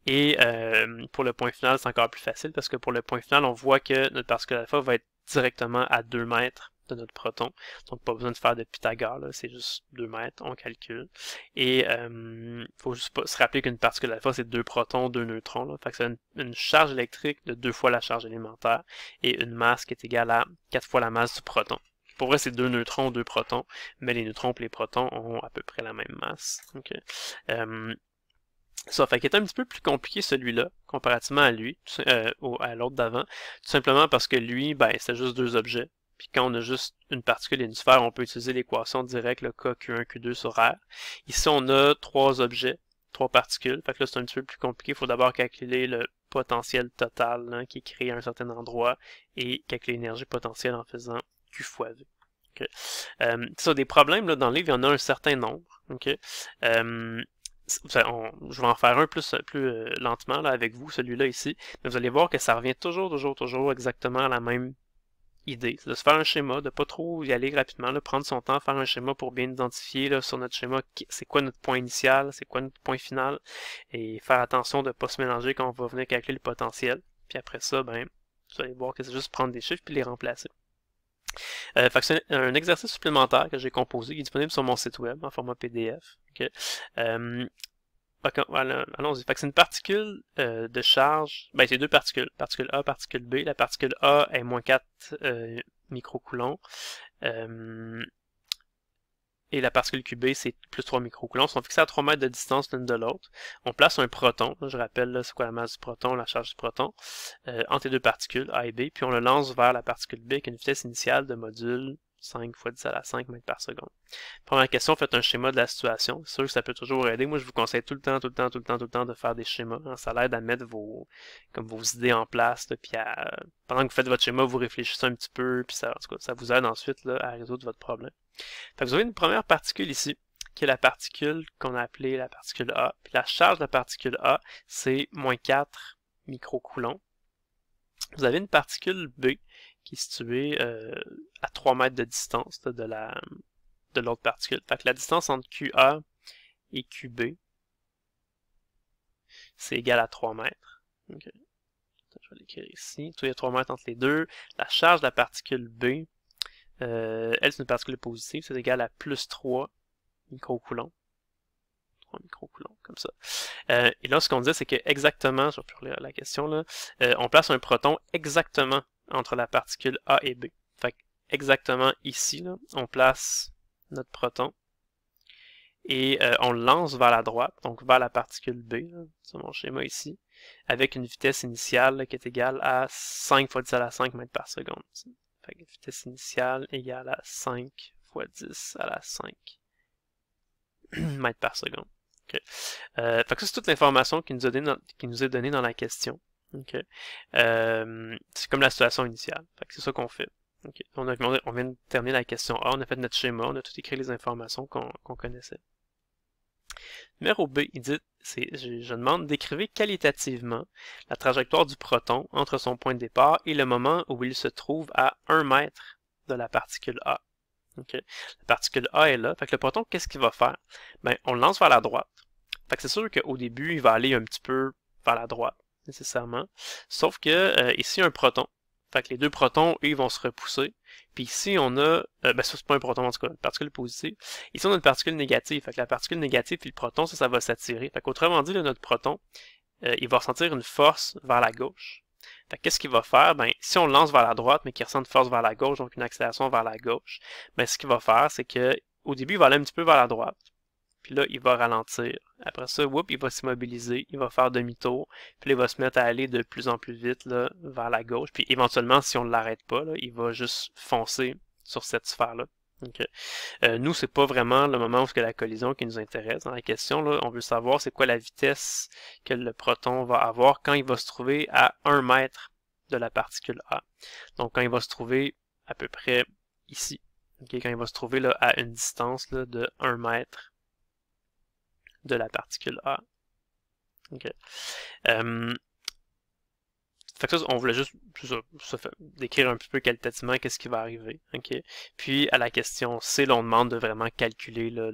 Et euh, pour le point final, c'est encore plus facile, parce que pour le point final, on voit que notre particule alpha va être directement à 2 mètres de notre proton. Donc pas besoin de faire de Pythagore, c'est juste 2 mètres, on calcule. Et il euh, faut juste se rappeler qu'une particule alpha, c'est deux protons, deux neutrons. Là. Fait que c'est une, charge électrique de deux fois la charge élémentaire et une masse qui est égale à 4 fois la masse du proton. Pour vrai, c'est deux neutrons, deux protons, mais les neutrons et les protons ont à peu près la même masse. Okay. Euh, ça fait qu'il est un petit peu plus compliqué celui-là, comparativement à lui, euh, à l'autre d'avant, tout simplement parce que lui, ben, c'est juste deux objets. Puis quand on a juste une particule et une sphère, on peut utiliser l'équation directe, le K, Q1, Q2 sur R. Ici, on a trois objets, trois particules. Fait que là, c'est un petit peu plus compliqué. Il faut d'abord calculer le potentiel total hein, qui est créé à un certain endroit et calculer l'énergie potentielle en faisant Q fois V. Okay. Euh, ça, des problèmes là, dans le livre, il y en a un certain nombre. Okay. Euh, je vais en faire un plus, plus euh, lentement là, avec vous, celui-là ici, mais vous allez voir que ça revient toujours, toujours, toujours exactement à la même idée, de se faire un schéma, de pas trop y aller rapidement, de prendre son temps, faire un schéma pour bien identifier là, sur notre schéma c'est quoi notre point initial, c'est quoi notre point final, et faire attention de ne pas se mélanger quand on va venir calculer le potentiel. Puis après ça, ben, vous allez voir que c'est juste prendre des chiffres puis les remplacer. Euh, c'est un, exercice supplémentaire que j'ai composé qui est disponible sur mon site web en format PDF. Okay. Euh, allons-y. c'est une particule euh, de charge. Ben, c'est deux particules. Particule A, particule B. La particule A est moins 4 micro euh, microcoulombs. Euh, et la particule QB, c'est plus 3 microcoulombs. Ils sont fixés à 3 mètres de distance l'une de l'autre. On place un proton. Je rappelle, c'est quoi la masse du proton, la charge du proton, entre les deux particules, A et B. Puis on le lance vers la particule B avec une vitesse initiale de module 5 fois 10 à la 5 mètres par seconde. Première question, faites un schéma de la situation. C'est sûr que ça peut toujours aider. Moi, je vous conseille tout le temps, tout le temps, tout le temps, tout le temps de faire des schémas. Hein, ça l'aide à mettre vos, comme vos idées en place. puis pendant que vous faites votre schéma, vous réfléchissez un petit peu. Puis ça, ça vous aide ensuite à résoudre votre problème. vous avez une première particule ici qui est la particule qu'on a appelée la particule A. Puis la charge de la particule A, c'est moins 4 microcoulombs. Vous avez une particule B qui est situé euh, à 3 mètres de distance de la de l'autre particule. Fait la distance entre QA et QB, c'est égal à 3 mètres. Je vais l'écrire ici. Tout les 3 mètres entre les deux. La charge de la particule B, euh, elle, c'est une particule positive, c'est égal à plus 3 microcoulombs. 3 microcoulombs, comme ça. Euh, et là, ce qu'on dit, c'est que exactement, je vais plus la question, là, on place un proton exactement entre la particule A et B. Fait que exactement ici, là, on place notre proton et euh, on le lance vers la droite, donc vers la particule B, sur mon schéma ici, avec une vitesse initiale qui est égale à 5 fois 10 à la 5 mètres par seconde. Fait que vitesse initiale égale à 5 fois 10 à la 5 mètres par seconde. Euh, fait que ça, c'est toute l'information qui nous est donnée dans la question. Euh, c'est comme la situation initiale. C'est ça qu'on fait. On, on, vient de terminer la question A, on a fait notre schéma, on a tout écrit les informations qu'on connaissait. Numéro B, il dit, je, je, demande, décrivez qualitativement la trajectoire du proton entre son point de départ et le moment où il se trouve à 1 mètre de la particule A. La particule A est là, fait que le proton, qu'est-ce qu'il va faire? Ben, on le lance vers la droite. Fait que c'est sûr qu'au début, il va aller un petit peu vers la droite nécessairement. Sauf que y euh, ici, un proton. Fait que les deux protons, eux, ils vont se repousser. Puis ici, on a... Euh, ben ça, c'est pas un proton, en tout cas, une particule positive. Ici, on a une particule négative. Fait que la particule négative et le proton, ça, ça va s'attirer. Fait qu'autrement dit, notre proton, euh, il va ressentir une force vers la gauche. Fait qu'est-ce qu'il va faire? Ben, si on le lance vers la droite, mais qu'il ressent une force vers la gauche, donc une accélération vers la gauche, ben, ce qu'il va faire, c'est que au début, il va aller un petit peu vers la droite. Puis là, il va ralentir. Après ça, whoop, il va s'immobiliser, il va faire demi-tour, puis il va se mettre à aller de plus en plus vite là, vers la gauche. Puis éventuellement, si on ne l'arrête pas, il va juste foncer sur cette sphère-là. Okay. Euh, euh, nous, c'est pas vraiment le moment où c'est la collision qui nous intéresse. Dans la question, là, on veut savoir c'est quoi la vitesse que le proton va avoir quand il va se trouver à 1 mètre de la particule A. Donc quand il va se trouver à peu près ici. quand il va se trouver là, à une distance de 1 mètre de la particule A. OK. Euh, on voulait juste ça, ça décrire un petit peu qualitativement qu'est-ce qui va arriver. OK. Puis à la question C, l'on on demande de vraiment calculer le,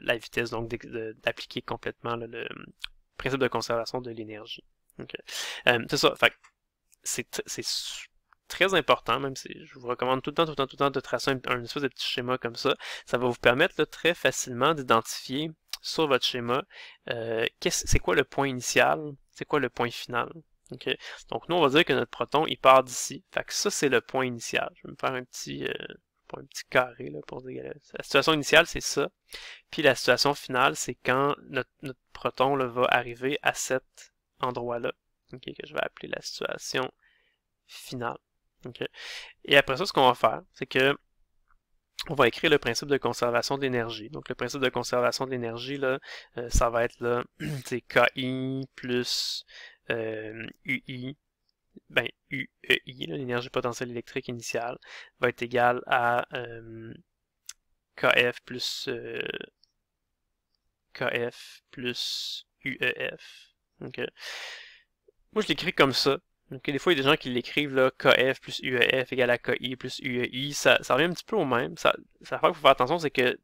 la vitesse, donc d'appliquer complètement le principe de conservation de l'énergie. Euh, c'est ça. c'est très important, même si je vous recommande tout le temps, tout le temps, tout le temps de tracer un, espèce de petit schéma comme ça. Ça va vous permettre très facilement d'identifier sur votre schéma, euh, c'est quoi le point initial, c'est quoi le point final. Donc nous, on va dire que notre proton, il part d'ici. Fait que ça, c'est le point initial. Je vais me faire un petit, euh, petit carré là, pour dire euh, la situation initiale, c'est ça. Puis la situation finale, c'est quand notre, proton là, va arriver à cet endroit-là, okay? que je vais appeler la situation finale. Et après ça, ce qu'on va faire, c'est que on va écrire le principe de conservation de l'énergie. Donc, le principe de conservation de l'énergie, là, euh, ça va être là, c'est KI plus UI, euh, ben UEI, l'énergie potentielle électrique initiale, va être égal à euh, KF plus euh, KF plus UEF. Moi, je l'écris comme ça, donc, des fois, il y a des gens qui l'écrivent, là, KF plus UEF égale à KI plus UEI. Ça, ça revient un petit peu au même. Ça, ça fait qu'il faut faire attention, c'est que,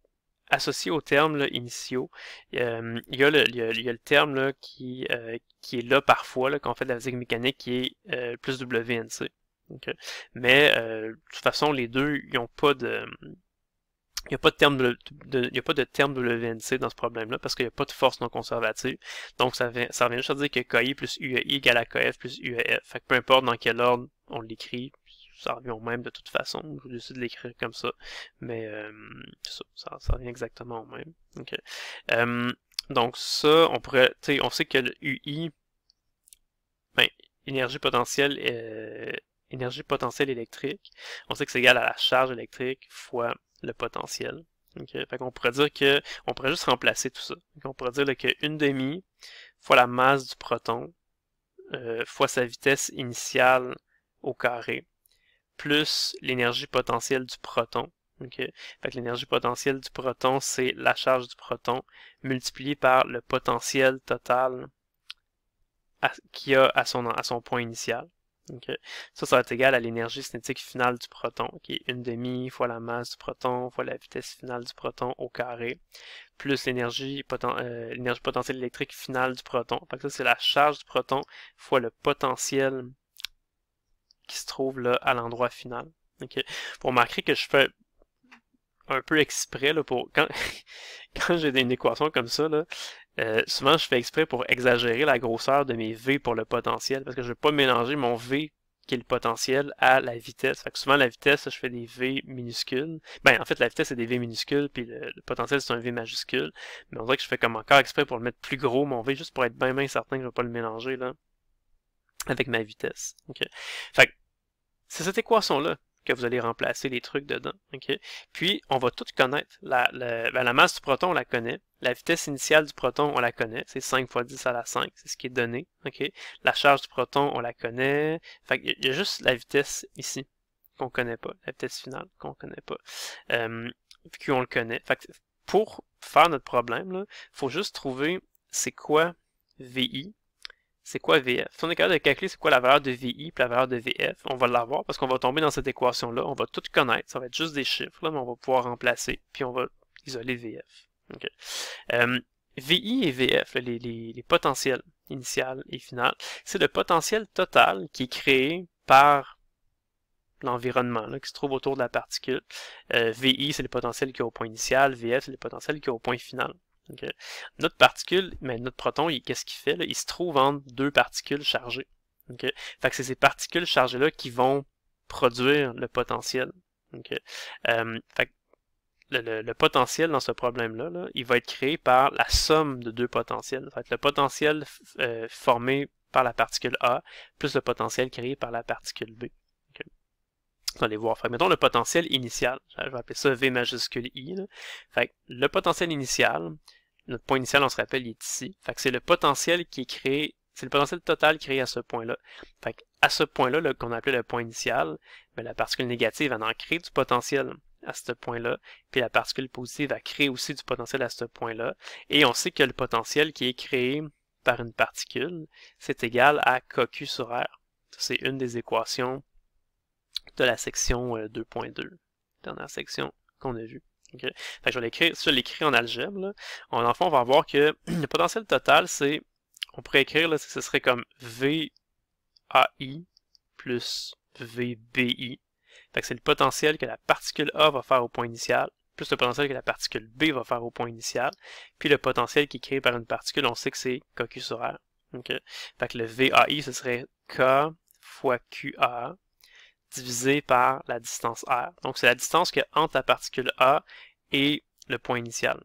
associé aux termes initiaux, euh, il, y a le, il, y a, le, terme là, qui, euh, qui est là parfois, là, quand on fait de la physique mécanique, qui est euh, plus WNC. Mais, de toute façon, les deux, ils n'ont pas de il n'y a, pas de terme de, de, y a pas de terme WNC dans ce problème-là parce qu'il n'y a pas de force non conservative. Donc ça, ça revient juste à dire que KI plus UEI égale à KF plus UEF. Fait que peu importe dans quel ordre on l'écrit, ça revient au même de toute façon. Je vous décide de l'écrire comme ça. Mais euh, ça, ça, revient exactement au même. Okay. Euh, donc ça, on pourrait. On sait que le UI, ben, énergie potentielle euh, énergie potentielle électrique. On sait que c'est égal à la charge électrique fois le potentiel. Okay. pourrait dire que on pourrait juste remplacer tout ça. on pourrait dire une demi fois la masse du proton euh, fois sa vitesse initiale au carré plus l'énergie potentielle du proton. Okay. l'énergie potentielle du proton, c'est la charge du proton multipliée par le potentiel total qu'il a à son, à son point initial. Okay. Ça, ça va être égal à l'énergie cinétique finale du proton, qui est une demi fois la masse du proton fois la vitesse finale du proton au carré, plus l'énergie euh, potentielle électrique finale du proton. parce que ça, c'est la charge du proton fois le potentiel qui se trouve là à l'endroit final. Okay. Pour marquer que je fais un peu exprès là, pour quand, quand j'ai une équation comme ça, là, euh, souvent, je fais exprès pour exagérer la grosseur de mes V pour le potentiel, parce que je ne veux pas mélanger mon V, qui est le potentiel, à la vitesse. Fait que souvent, la vitesse, je fais des V minuscules. Ben, en fait, la vitesse, c'est des V minuscules, puis le, potentiel, c'est un V majuscule. Mais on dirait que je fais comme encore exprès pour le mettre plus gros, mon V, juste pour être bien, certain que je ne vais pas le mélanger, là, avec ma vitesse. Fait c'est cette équation-là que vous allez remplacer les trucs dedans. ok, Puis, on va tout connaître. La, ben, la, masse du proton, on la connaît. La vitesse initiale du proton, on la connaît. C'est 5 fois 10 à la 5, c'est ce qui est donné. ok, La charge du proton, on la connaît. Fait il y a juste la vitesse ici qu'on connaît pas, la vitesse finale qu'on connaît pas, euh, puis on le connaît. Fait que pour faire notre problème, il faut juste trouver c'est quoi VI c'est quoi VF. Si on est capable de calculer c'est quoi la valeur de VI puis la valeur de VF, on va l'avoir parce qu'on va tomber dans cette équation-là, on va tout connaître, ça va être juste des chiffres, mais on va pouvoir remplacer, puis on va isoler VF. Euh, VI et VF, les, potentiels initial et final, c'est le potentiel total qui est créé par l'environnement qui se trouve autour de la particule. Euh, VI, c'est le potentiel qui est au point initial, VF, c'est le potentiel qui est au point final. Notre particule, mais notre proton, qu'est-ce qu'il fait? Là? Il se trouve entre deux particules chargées. Fait que c'est ces particules chargées-là qui vont produire le potentiel. Euh, fait le, potentiel dans ce problème-là, il va être créé par la somme de deux potentiels. Fait le potentiel euh, formé par la particule A plus le potentiel créé par la particule B. On voir. Fait mettons le potentiel initial. Je vais appeler ça V majuscule I. Fait le potentiel initial, notre point initial, on se rappelle, il est ici. Fait que c'est le potentiel qui est créé, c'est le potentiel total créé à ce point-là. Fait à ce point-là, qu'on appelait le point initial, mais ben, la particule négative, elle en crée du potentiel à ce point-là, puis la particule positive, a créé aussi du potentiel à ce point-là. Et on sait que le potentiel qui est créé par une particule, c'est égal à KQ sur R. C'est une des équations de la section 2.2, euh, dernière section qu'on a vue je vais l'écrire, si l'écris en algèbre, en enfant, on va voir que le potentiel total, c'est, on pourrait écrire, là, ce serait comme VAI plus VBI. c'est le potentiel que la particule A va faire au point initial, plus le potentiel que la particule B va faire au point initial, puis le potentiel qui est créé par une particule, on sait que c'est KQ sur R. Fait que le VAI, ce serait K fois QA divisé par la distance R. Donc, c'est la distance qu'il entre la particule A et le point initial.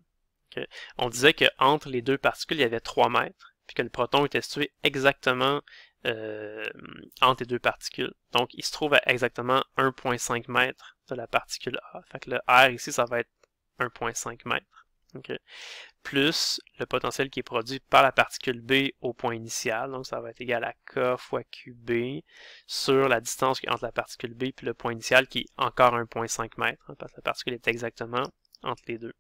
On disait qu'entre les deux particules, il y avait 3 mètres, puis que le proton était situé exactement euh, entre les deux particules. Donc, il se trouve à exactement 1,5 mètres de la particule A. Fait que le R ici, ça va être 1,5 mètres. Plus le potentiel qui est produit par la particule B au point initial, donc ça va être égal à K fois QB sur la distance entre la particule B et le point initial qui est encore 1.5 m, hein, parce que la particule est exactement entre les deux.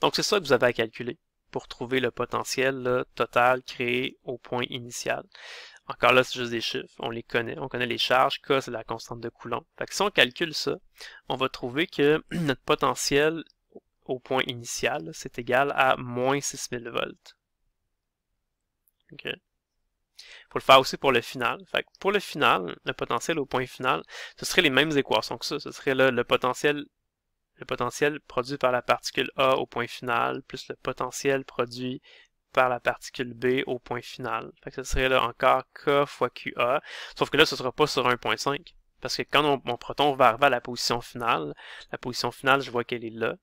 Donc c'est ça que vous avez à calculer pour trouver le potentiel total créé au point initial. Encore là, c'est juste des chiffres, on les connaît, on connaît les charges, K c'est la constante de Coulomb. Fait si on calcule ça, on va trouver que notre potentiel au point initial, c'est égal à moins 6000 volts. OK? Faut le faire aussi pour le final. Fait pour le final, le potentiel au point final, ce serait les mêmes équations que ça. Ce serait le, potentiel le potentiel produit par la particule A au point final plus le potentiel produit par la particule B au point final. Fait ce serait là encore K fois QA, sauf que là, ce ne sera pas sur 1.5. Parce que quand on, mon proton va arriver à la position finale, la position finale, je vois qu'elle est là.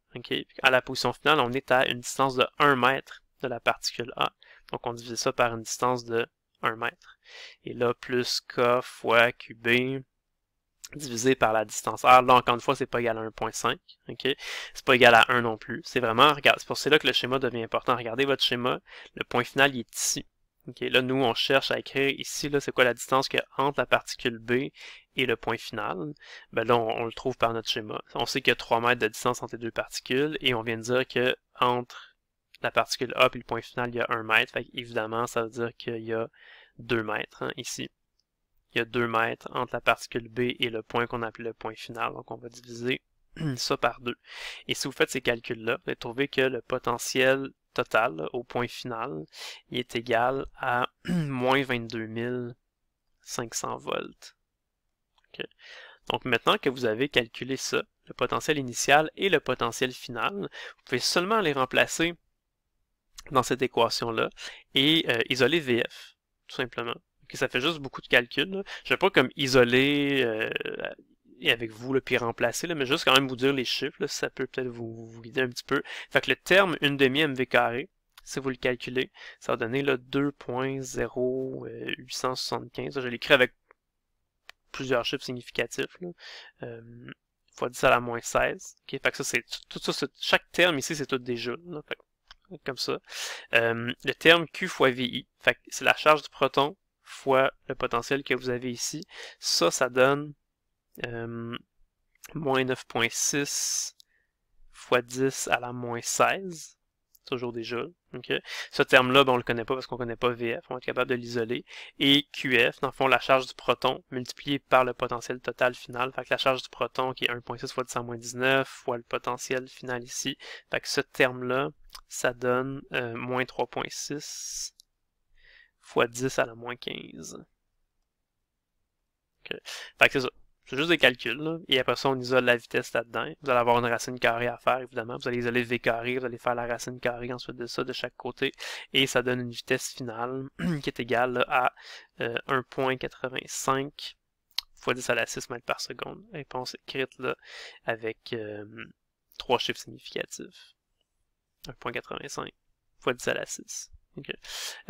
À la position finale, on est à une distance de 1 mètre de la particule A. Donc on divise ça par une distance de 1 mètre. Et là, plus K fois QB divisé par la distance R. Là, encore une fois, c'est pas égal à 1.5. Ce C'est pas égal à 1 non plus. C'est vraiment, regarde, c'est pour cela que le schéma devient important. Regardez votre schéma. Le point final, est ici. Là, nous, on cherche à écrire ici, là, c'est quoi la distance que entre la particule B et le point final, ben là, on, le trouve par notre schéma. On sait qu'il y a 3 mètres de distance entre les deux particules, et on vient de dire que entre la particule A et le point final, il y a 1 mètre. Fait évidemment, ça veut dire qu'il y a 2 mètres hein, ici. Il y a 2 mètres entre la particule B et le point qu'on appelle le point final. Donc on va diviser ça par 2. Et si vous faites ces calculs-là, vous allez trouver que le potentiel total au point final est égal à moins 22 500 volts. Donc maintenant que vous avez calculé ça, le potentiel initial et le potentiel final, vous pouvez seulement les remplacer dans cette équation-là et euh, isoler VF, tout simplement. ça fait juste beaucoup de calculs. Je ne vais pas comme isoler et euh, avec vous, le puis remplacer, là, mais juste quand même vous dire les chiffres, ça peut peut-être vous, guider un petit peu. Fait que le terme 1 demi mv carré, si vous le calculez, ça va donner 2.0875. Euh, Je l'écris avec plusieurs chiffres significatifs. Là. Euh, fois 10 à la moins 16. Fait que ça, c'est tout chaque terme ici, c'est tout des comme ça. Euh, le terme Q fois VI, c'est la charge du proton fois le potentiel que vous avez ici. Ça, ça donne euh, moins 9.6 fois 10 à la moins 16 toujours déjà. Ce terme-là, ben, on ne le connaît pas parce qu'on ne connaît pas VF, on va être capable de l'isoler. Et QF, dans le fond, la charge du proton multipliée par le potentiel total final. Fait la charge du proton qui est 1.6 fois 10 moins 19 fois le potentiel final ici. Fait que ce terme-là, ça donne euh, moins 3.6 fois 10 à la moins 15. c'est ça. C'est juste des calculs, Et après ça, on isole la vitesse là-dedans. Vous allez avoir une racine carrée à faire, évidemment. Vous allez isoler V carré, vous allez faire la racine carrée ensuite de ça de chaque côté. Et ça donne une vitesse finale qui est égale à 1.85 euh, fois 10 à la 6 mètres par seconde. Réponse écrite là, avec euh, trois chiffres significatifs. 1.85 fois 10 à la 6.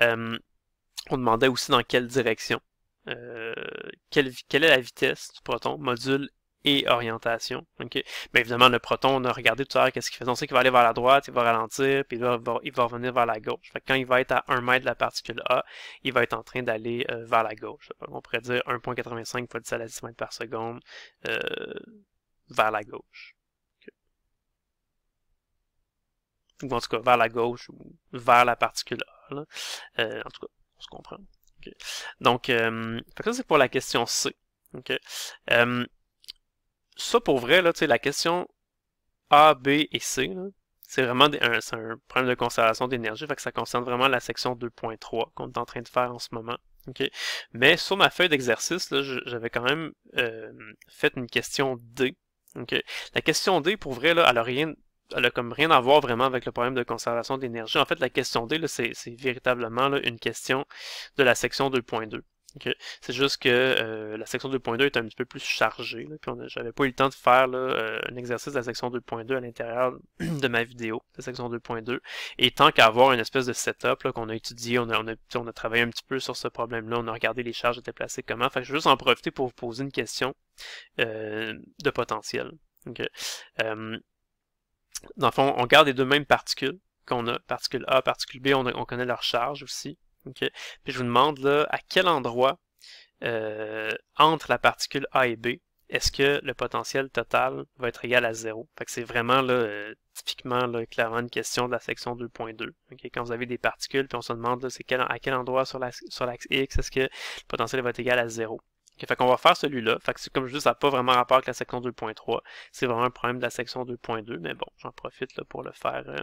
Euh, on demandait aussi dans quelle direction euh, quelle, est la vitesse du proton, module et orientation. ok Mais ben, évidemment, le proton, on a regardé tout à l'heure qu'est-ce qu'il fait. On sait qu'il va aller vers la droite, il va ralentir, puis il va, revenir vers la gauche. Fait quand il va être à 1 mètre de la particule A, il va être en train d'aller euh, vers la gauche. On pourrait dire 1.85 fois 10 à la 10 mètres par seconde euh, vers la gauche. Ou en tout cas, vers la gauche ou vers la particule A. Là. en tout cas, on se comprend. Donc, euh, ça, c'est pour la question C. Okay. Euh, ça, pour vrai, là, la question A, B et C, c'est vraiment un, problème de conservation d'énergie, fait que ça concerne vraiment la section 2.3 qu'on est en train de faire en ce moment. Okay. Mais sur ma feuille d'exercice, j'avais quand même euh, fait une question D. La question D, pour vrai, là, elle n'a rien elle a comme rien à voir vraiment avec le problème de conservation d'énergie. En fait, la question D, c'est véritablement une question de la section 2.2. C'est juste que euh, la section 2.2 est un petit peu plus chargée. Là, puis j'avais pas eu le temps de faire euh, un exercice de la section 2.2 à l'intérieur de ma vidéo, la section 2.2. Et tant qu'à avoir une espèce de setup qu'on a étudié, on a, on, a, travaillé un petit peu sur ce problème-là, on a regardé les charges étaient placées comment. Fait je vais juste en profiter pour vous poser une question euh, de potentiel. Dans le fond, on garde les deux mêmes particules qu'on a, particule A, particule B, on, connaît leur charge aussi. Okay? Puis je vous demande là, à quel endroit euh, entre la particule A et B, est-ce que le potentiel total va être égal à 0? Fait que c'est vraiment là, euh, typiquement là, clairement une question de la section 2.2. Okay? Quand vous avez des particules, puis on se demande là, à quel endroit sur l'axe X est-ce que le potentiel va être égal à zéro fait qu'on va faire celui-là. Fait que comme je dis, ça n'a pas vraiment rapport avec la section 2.3. C'est vraiment un problème de la section 2.2, mais bon, j'en profite pour le faire. Euh,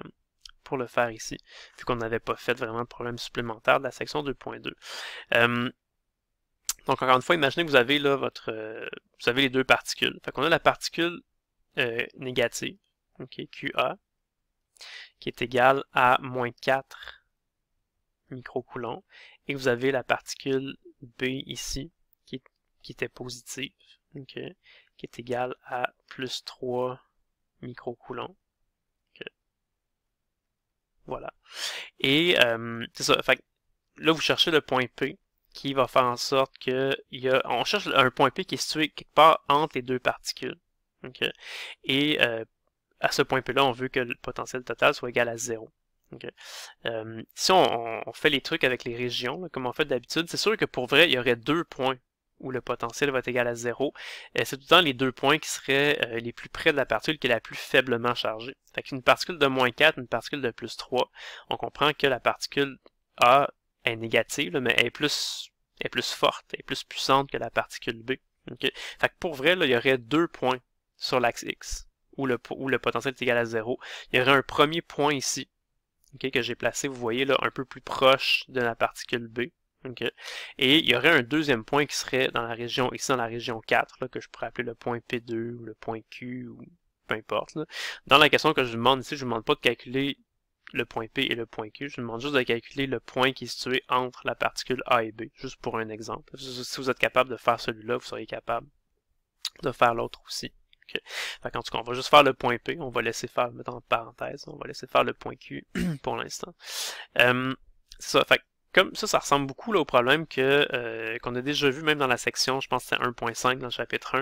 pour le faire ici, vu qu'on n'avait pas fait vraiment de problème supplémentaire de la section 2.2. Euh, donc encore une fois, imaginez que vous avez là votre, euh, vous avez les deux particules. Fait qu'on a la particule négative, QA, qui est égale à moins 4 microcoulombs, et vous avez la particule B ici, qui était positif, okay, qui est égal à plus 3 microcoulombs. Okay. Voilà. Et euh, c'est ça. Fait, là, vous cherchez le point P qui va faire en sorte que y a, on cherche un point P qui est situé quelque part entre les deux particules. Okay. Et euh, à ce point P-là, on veut que le potentiel total soit égal à 0. Okay. Euh, si on, fait les trucs avec les régions, comme on fait d'habitude, c'est sûr que pour vrai, il y aurait deux points où le potentiel va être égal à 0, euh, c'est tout le temps les deux points qui seraient euh, les plus près de la particule qui est la plus faiblement chargée. Fait qu'une particule de moins 4, une particule de plus 3, on comprend que la particule A est négative, mais elle est plus, est plus forte, elle est plus puissante que la particule B. Fait que pour vrai, il y aurait deux points sur l'axe X, où le, où le potentiel est égal à 0. Il y aurait un premier point ici, que j'ai placé, vous voyez, là, un peu plus proche de la particule B. Et il y aurait un deuxième point qui serait dans la région, ici dans la région 4, là, que je pourrais appeler le point P2 ou le point Q ou peu importe. Là. Dans la question que je demande ici, je ne vous demande pas de calculer le point P et le point Q. Je vous demande juste de calculer le point qui est situé entre la particule A et B, juste pour un exemple. Si vous êtes capable de faire celui-là, vous serez capable de faire l'autre aussi. Okay. en tout cas, on va juste faire le point P, on va laisser faire, mettre en parenthèse, on va laisser faire le point Q pour l'instant. Euh, c'est ça, fait comme ça, ça ressemble beaucoup au problème que euh, qu'on a déjà vu même dans la section, je pense que c'est 1.5 dans le chapitre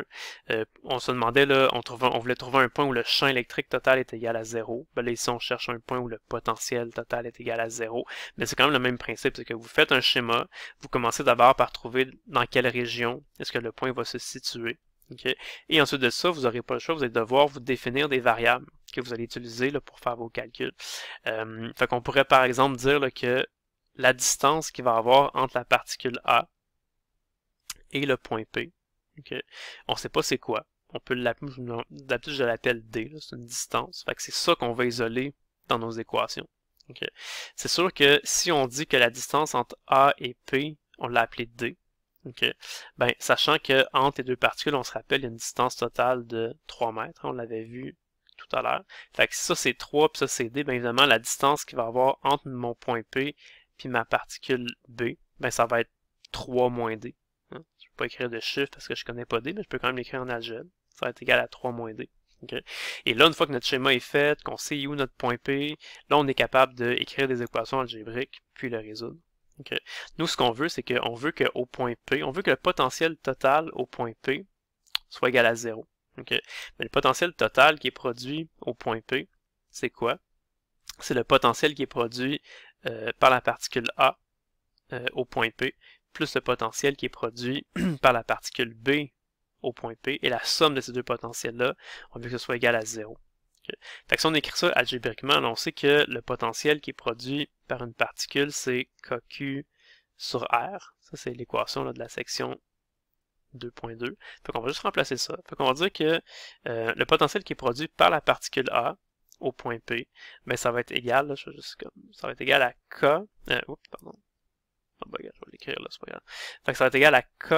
1. Euh, on se demandait, là, on, trouvait, on voulait trouver un point où le champ électrique total est égal à zéro. Ben, là, ici, on cherche un point où le potentiel total est égal à zéro. Mais c'est quand même le même principe, c'est que vous faites un schéma, vous commencez d'abord par trouver dans quelle région est-ce que le point va se situer. Et ensuite de ça, vous n'aurez pas le choix, vous allez devoir vous définir des variables que vous allez utiliser là, pour faire vos calculs. Euh, fait qu'on pourrait par exemple dire que la distance qu'il va avoir entre la particule A et le point P. On ne sait pas c'est quoi. On peut d'habitude je l'appelle D, c'est une distance. Fait c'est ça qu'on va isoler dans nos équations. C'est sûr que si on dit que la distance entre A et P, on l'a appelée D. Okay. Ben, sachant que entre les deux particules, on se rappelle, y a une distance totale de 3 mètres. Hein, on l'avait vu tout à l'heure. Fait que si ça c'est 3 puis ça c'est D, bien évidemment, la distance qu'il va y avoir entre mon point P puis ma particule B, ben ça va être 3 moins D. Hein. Je ne peux pas écrire de chiffre parce que je ne connais pas D, mais je peux quand même l'écrire en algèbre. Ça va être égal à 3 moins D. Et là, une fois que notre schéma est fait, qu'on sait où notre point P, là, on est capable d'écrire des équations algébriques, puis le résoudre. Nous, ce qu'on veut, c'est qu'on veut que point P, on veut que le potentiel total au point P soit égal à 0. Mais le potentiel total qui est produit au point P, c'est quoi? C'est le potentiel qui est produit euh, par la particule A euh, au point P, plus le potentiel qui est produit par la particule B au point P, et la somme de ces deux potentiels-là, on veut que ce soit égal à 0. Fait si on écrit ça algébriquement, on sait que le potentiel qui est produit par une particule, c'est KQ sur R. Ça, c'est l'équation de la section 2.2. Fait qu'on va juste remplacer ça. Fait qu'on va dire que euh, le potentiel qui est produit par la particule A, au point P, mais ça va être égal, là, ça va être égal à K, euh, pardon, oh, ça va être égal à K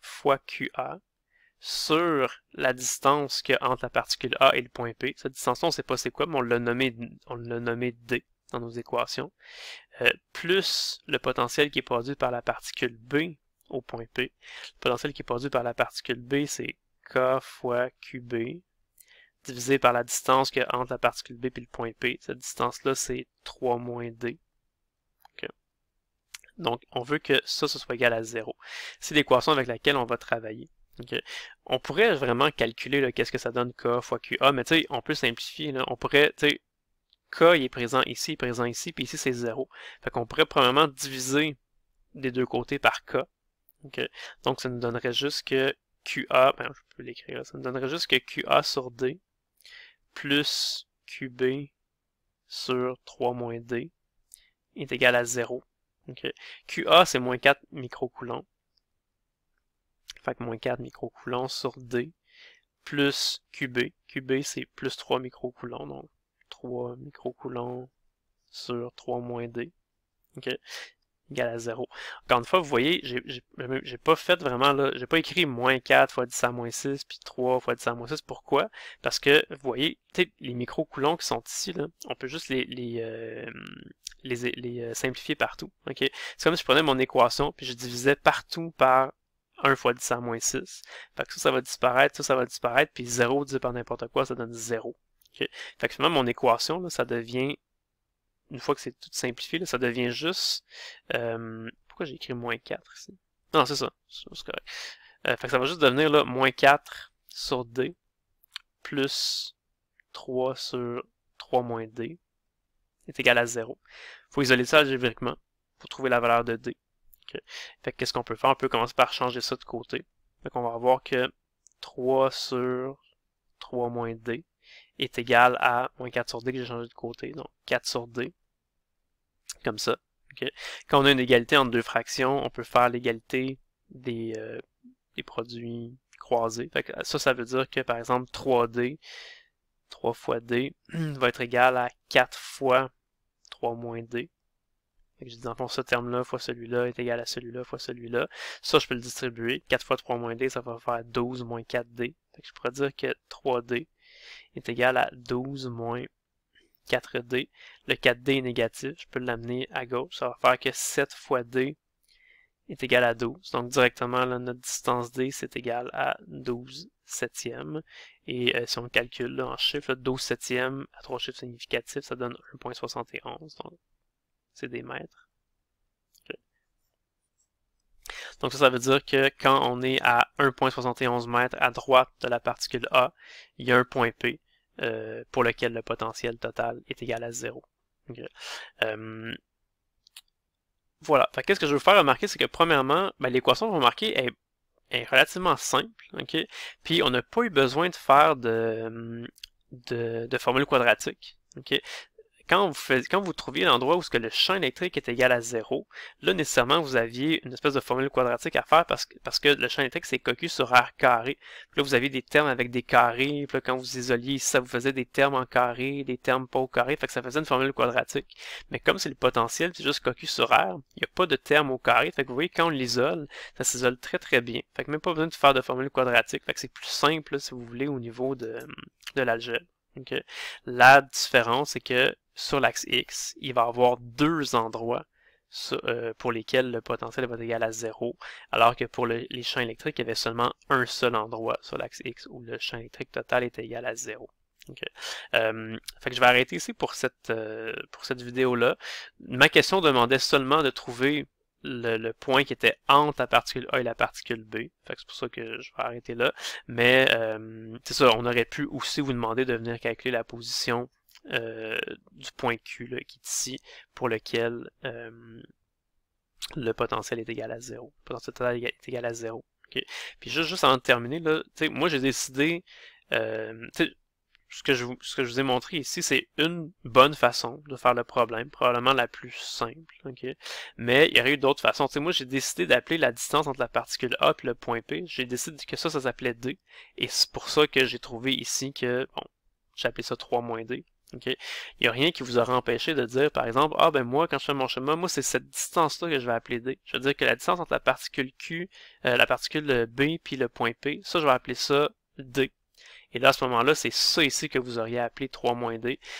fois QA sur la distance qu'il y a entre la particule A et le point P. Cette distance, là on ne sait pas c'est quoi, mais on l'a nommé, on l'a nommé D dans nos équations, euh, plus le potentiel qui est produit par la particule B au point P. Le potentiel qui est produit par la particule B, c'est K fois QB divisé par la distance qu'il entre la particule B et le point P. Cette distance-là, c'est 3 moins D. Donc, on veut que ça, ce soit égal à 0. C'est l'équation avec laquelle on va travailler. On pourrait vraiment calculer qu'est-ce que ça donne K fois QA, mais tu sais, on peut simplifier. On pourrait, tu sais, K, est présent ici, il est présent ici, puis ici, c'est 0. Fait qu'on pourrait probablement diviser des deux côtés par K. Donc, ça nous donnerait juste que QA, ben, je peux l'écrire, ça nous donnerait juste que QA sur D plus QB sur 3 moins D est égal à 0. Okay. QA, c'est moins 4 microcoulons. Fait que moins 4 micro-coulants sur D plus QB. QB, c'est plus 3 microcoulons, donc 3 microcoulons sur 3 moins D. Okay égale à 0. Encore une fois, vous voyez, j'ai pas fait vraiment, là, j'ai pas écrit moins 4 fois 10 à moins 6, puis 3 fois 10 à moins 6. Pourquoi? Parce que, vous voyez, les micro-coulons qui sont ici, là, on peut juste les, les, euh, les, les euh, simplifier partout. Okay? C'est comme si je prenais mon équation, puis je divisais partout par 1 fois 10 à moins 6. Fait que ça, ça va disparaître, ça, ça va disparaître, puis 0 divisé par n'importe quoi, ça donne 0. Okay? Fait que finalement, mon équation, là, ça devient une fois que c'est tout simplifié, là, ça devient juste... Euh, pourquoi j'ai écrit moins 4 ici? Non, c'est ça. C'est correct. Euh, fait que ça va juste devenir là, moins 4 sur D plus 3 sur 3 moins D est égal à 0. faut isoler ça algébriquement pour trouver la valeur de D. Fait qu'est-ce qu'on peut faire? On peut commencer par changer ça de côté. Fait qu'on va avoir que 3 sur 3 moins D est égal à moins 4 sur D que j'ai changé de côté, donc 4 sur D, comme ça. Quand on a une égalité entre deux fractions, on peut faire l'égalité des, euh, des, produits croisés. Euh, ça, ça veut dire que, par exemple, 3D, 3 fois D, va être égal à 4 fois 3 moins D. Donc, je dis, dans ce terme-là fois celui-là est égal à celui-là fois celui-là. Ça, je peux le distribuer. 4 fois 3 moins D, ça va faire 12 moins 4D. je pourrais dire que 3D est égal à 12 moins 4D. Le 4D est négatif, je peux l'amener à gauche. Ça va faire que 7 fois D est égal à 12. Donc directement, là, notre distance D, c'est égal à 12 septièmes. Et euh, si on calcule en chiffres, 12 septièmes à trois chiffres significatifs, ça donne 1.71. Donc c'est des mètres. Donc ça, ça veut dire que quand on est à 1.71 mètres à droite de la particule A, il y a un point P. Euh, pour lequel le potentiel total est égal à 0. Euh, voilà. Qu'est-ce que je veux faire remarquer, c'est que premièrement, ben, l'équation, vous remarquez, est, relativement simple. Puis on n'a pas eu besoin de faire de, formule quadratique, quand vous, quand vous trouviez l'endroit où ce que le champ électrique est égal à zéro, là, nécessairement, vous aviez une espèce de formule quadratique à faire parce, que, parce que le champ électrique, c'est cocu sur R carré. Puis là, vous aviez des termes avec des carrés. Puis là, quand vous isoliez, ça vous faisait des termes en carré, des termes pas au carré. Fait que ça faisait une formule quadratique. Mais comme c'est le potentiel, c'est juste cocu sur R, il n'y a pas de terme au carré. Fait que vous voyez, quand on l'isole, ça s'isole très très bien. Fait que même pas besoin de faire de formule quadratique. Fait que c'est plus simple, si vous voulez, au niveau de, de l'algèbre. Okay. La différence, c'est que sur l'axe X, il va avoir deux endroits euh, pour lesquels le potentiel va être égal à zéro, alors que pour les champs électriques, il y avait seulement un seul endroit sur l'axe X où le champ électrique total était égal à zéro. Okay. Euh, fait que je vais arrêter ici pour cette, euh, pour cette vidéo-là. Ma question demandait seulement de trouver le, point qui était entre la particule A et la particule B. Fait c'est pour ça que je vais arrêter là. Mais euh, c'est ça, on aurait pu aussi vous demander de venir calculer la position euh, du point Q là, qui est ici, pour lequel euh, le potentiel est égal à zéro Le potentiel total est égal à 0. Puis juste, juste avant de terminer, là, moi j'ai décidé. Euh, ce que je vous, ce que je vous ai montré ici, c'est une bonne façon de faire le problème, probablement la plus simple. Okay? Mais il y aurait eu d'autres façons. sais moi, j'ai décidé d'appeler la distance entre la particule A et le point P. J'ai décidé que ça, ça s'appelait D. Et c'est pour ça que j'ai trouvé ici que, bon, j'ai appelé ça 3 moins D. Okay? Il n'y a rien qui vous aura empêché de dire, par exemple, ah ben moi, quand je fais mon chemin, moi, c'est cette distance-là que je vais appeler D. Je veux dire que la distance entre la particule Q, euh, la particule B puis le point P, ça, je vais appeler ça D. Et là, à ce moment-là, c'est ça ici que vous auriez appelé 3-D. moins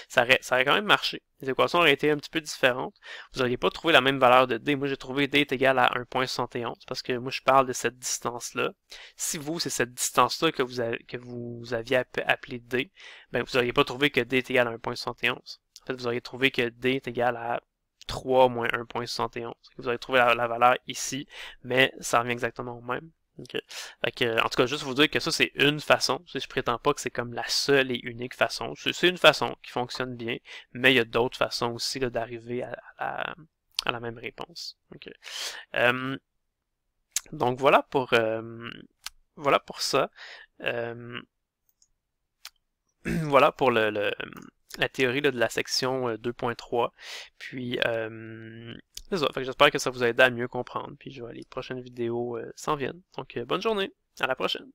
Ça aurait, ça aurait quand même marché. Les équations auraient été un petit peu différentes. Vous n'auriez pas trouvé la même valeur de D. Moi, j'ai trouvé D est égal à 1.71 parce que moi, je parle de cette distance-là. Si vous, c'est cette distance-là que vous, que vous aviez appelé D, ben, vous n'auriez pas trouvé que D est égal à 1.71. En fait, vous auriez trouvé que D est égal à 3 moins 1.71. Vous auriez trouvé la valeur ici, mais ça revient exactement au même en tout cas, juste vous dire que ça, c'est une façon. Je prétends pas que c'est comme la seule et unique façon. C'est une façon qui fonctionne bien, mais il y a d'autres façons aussi d'arriver à, la même réponse. donc voilà pour euh, voilà pour ça. voilà pour le, la théorie de la section 2.3. Euh, Puis euh, c'est ça, j'espère que ça vous a aidé à mieux comprendre, puis je vois, les prochaines vidéos euh, s'en viennent. Donc, euh, bonne journée, à la prochaine!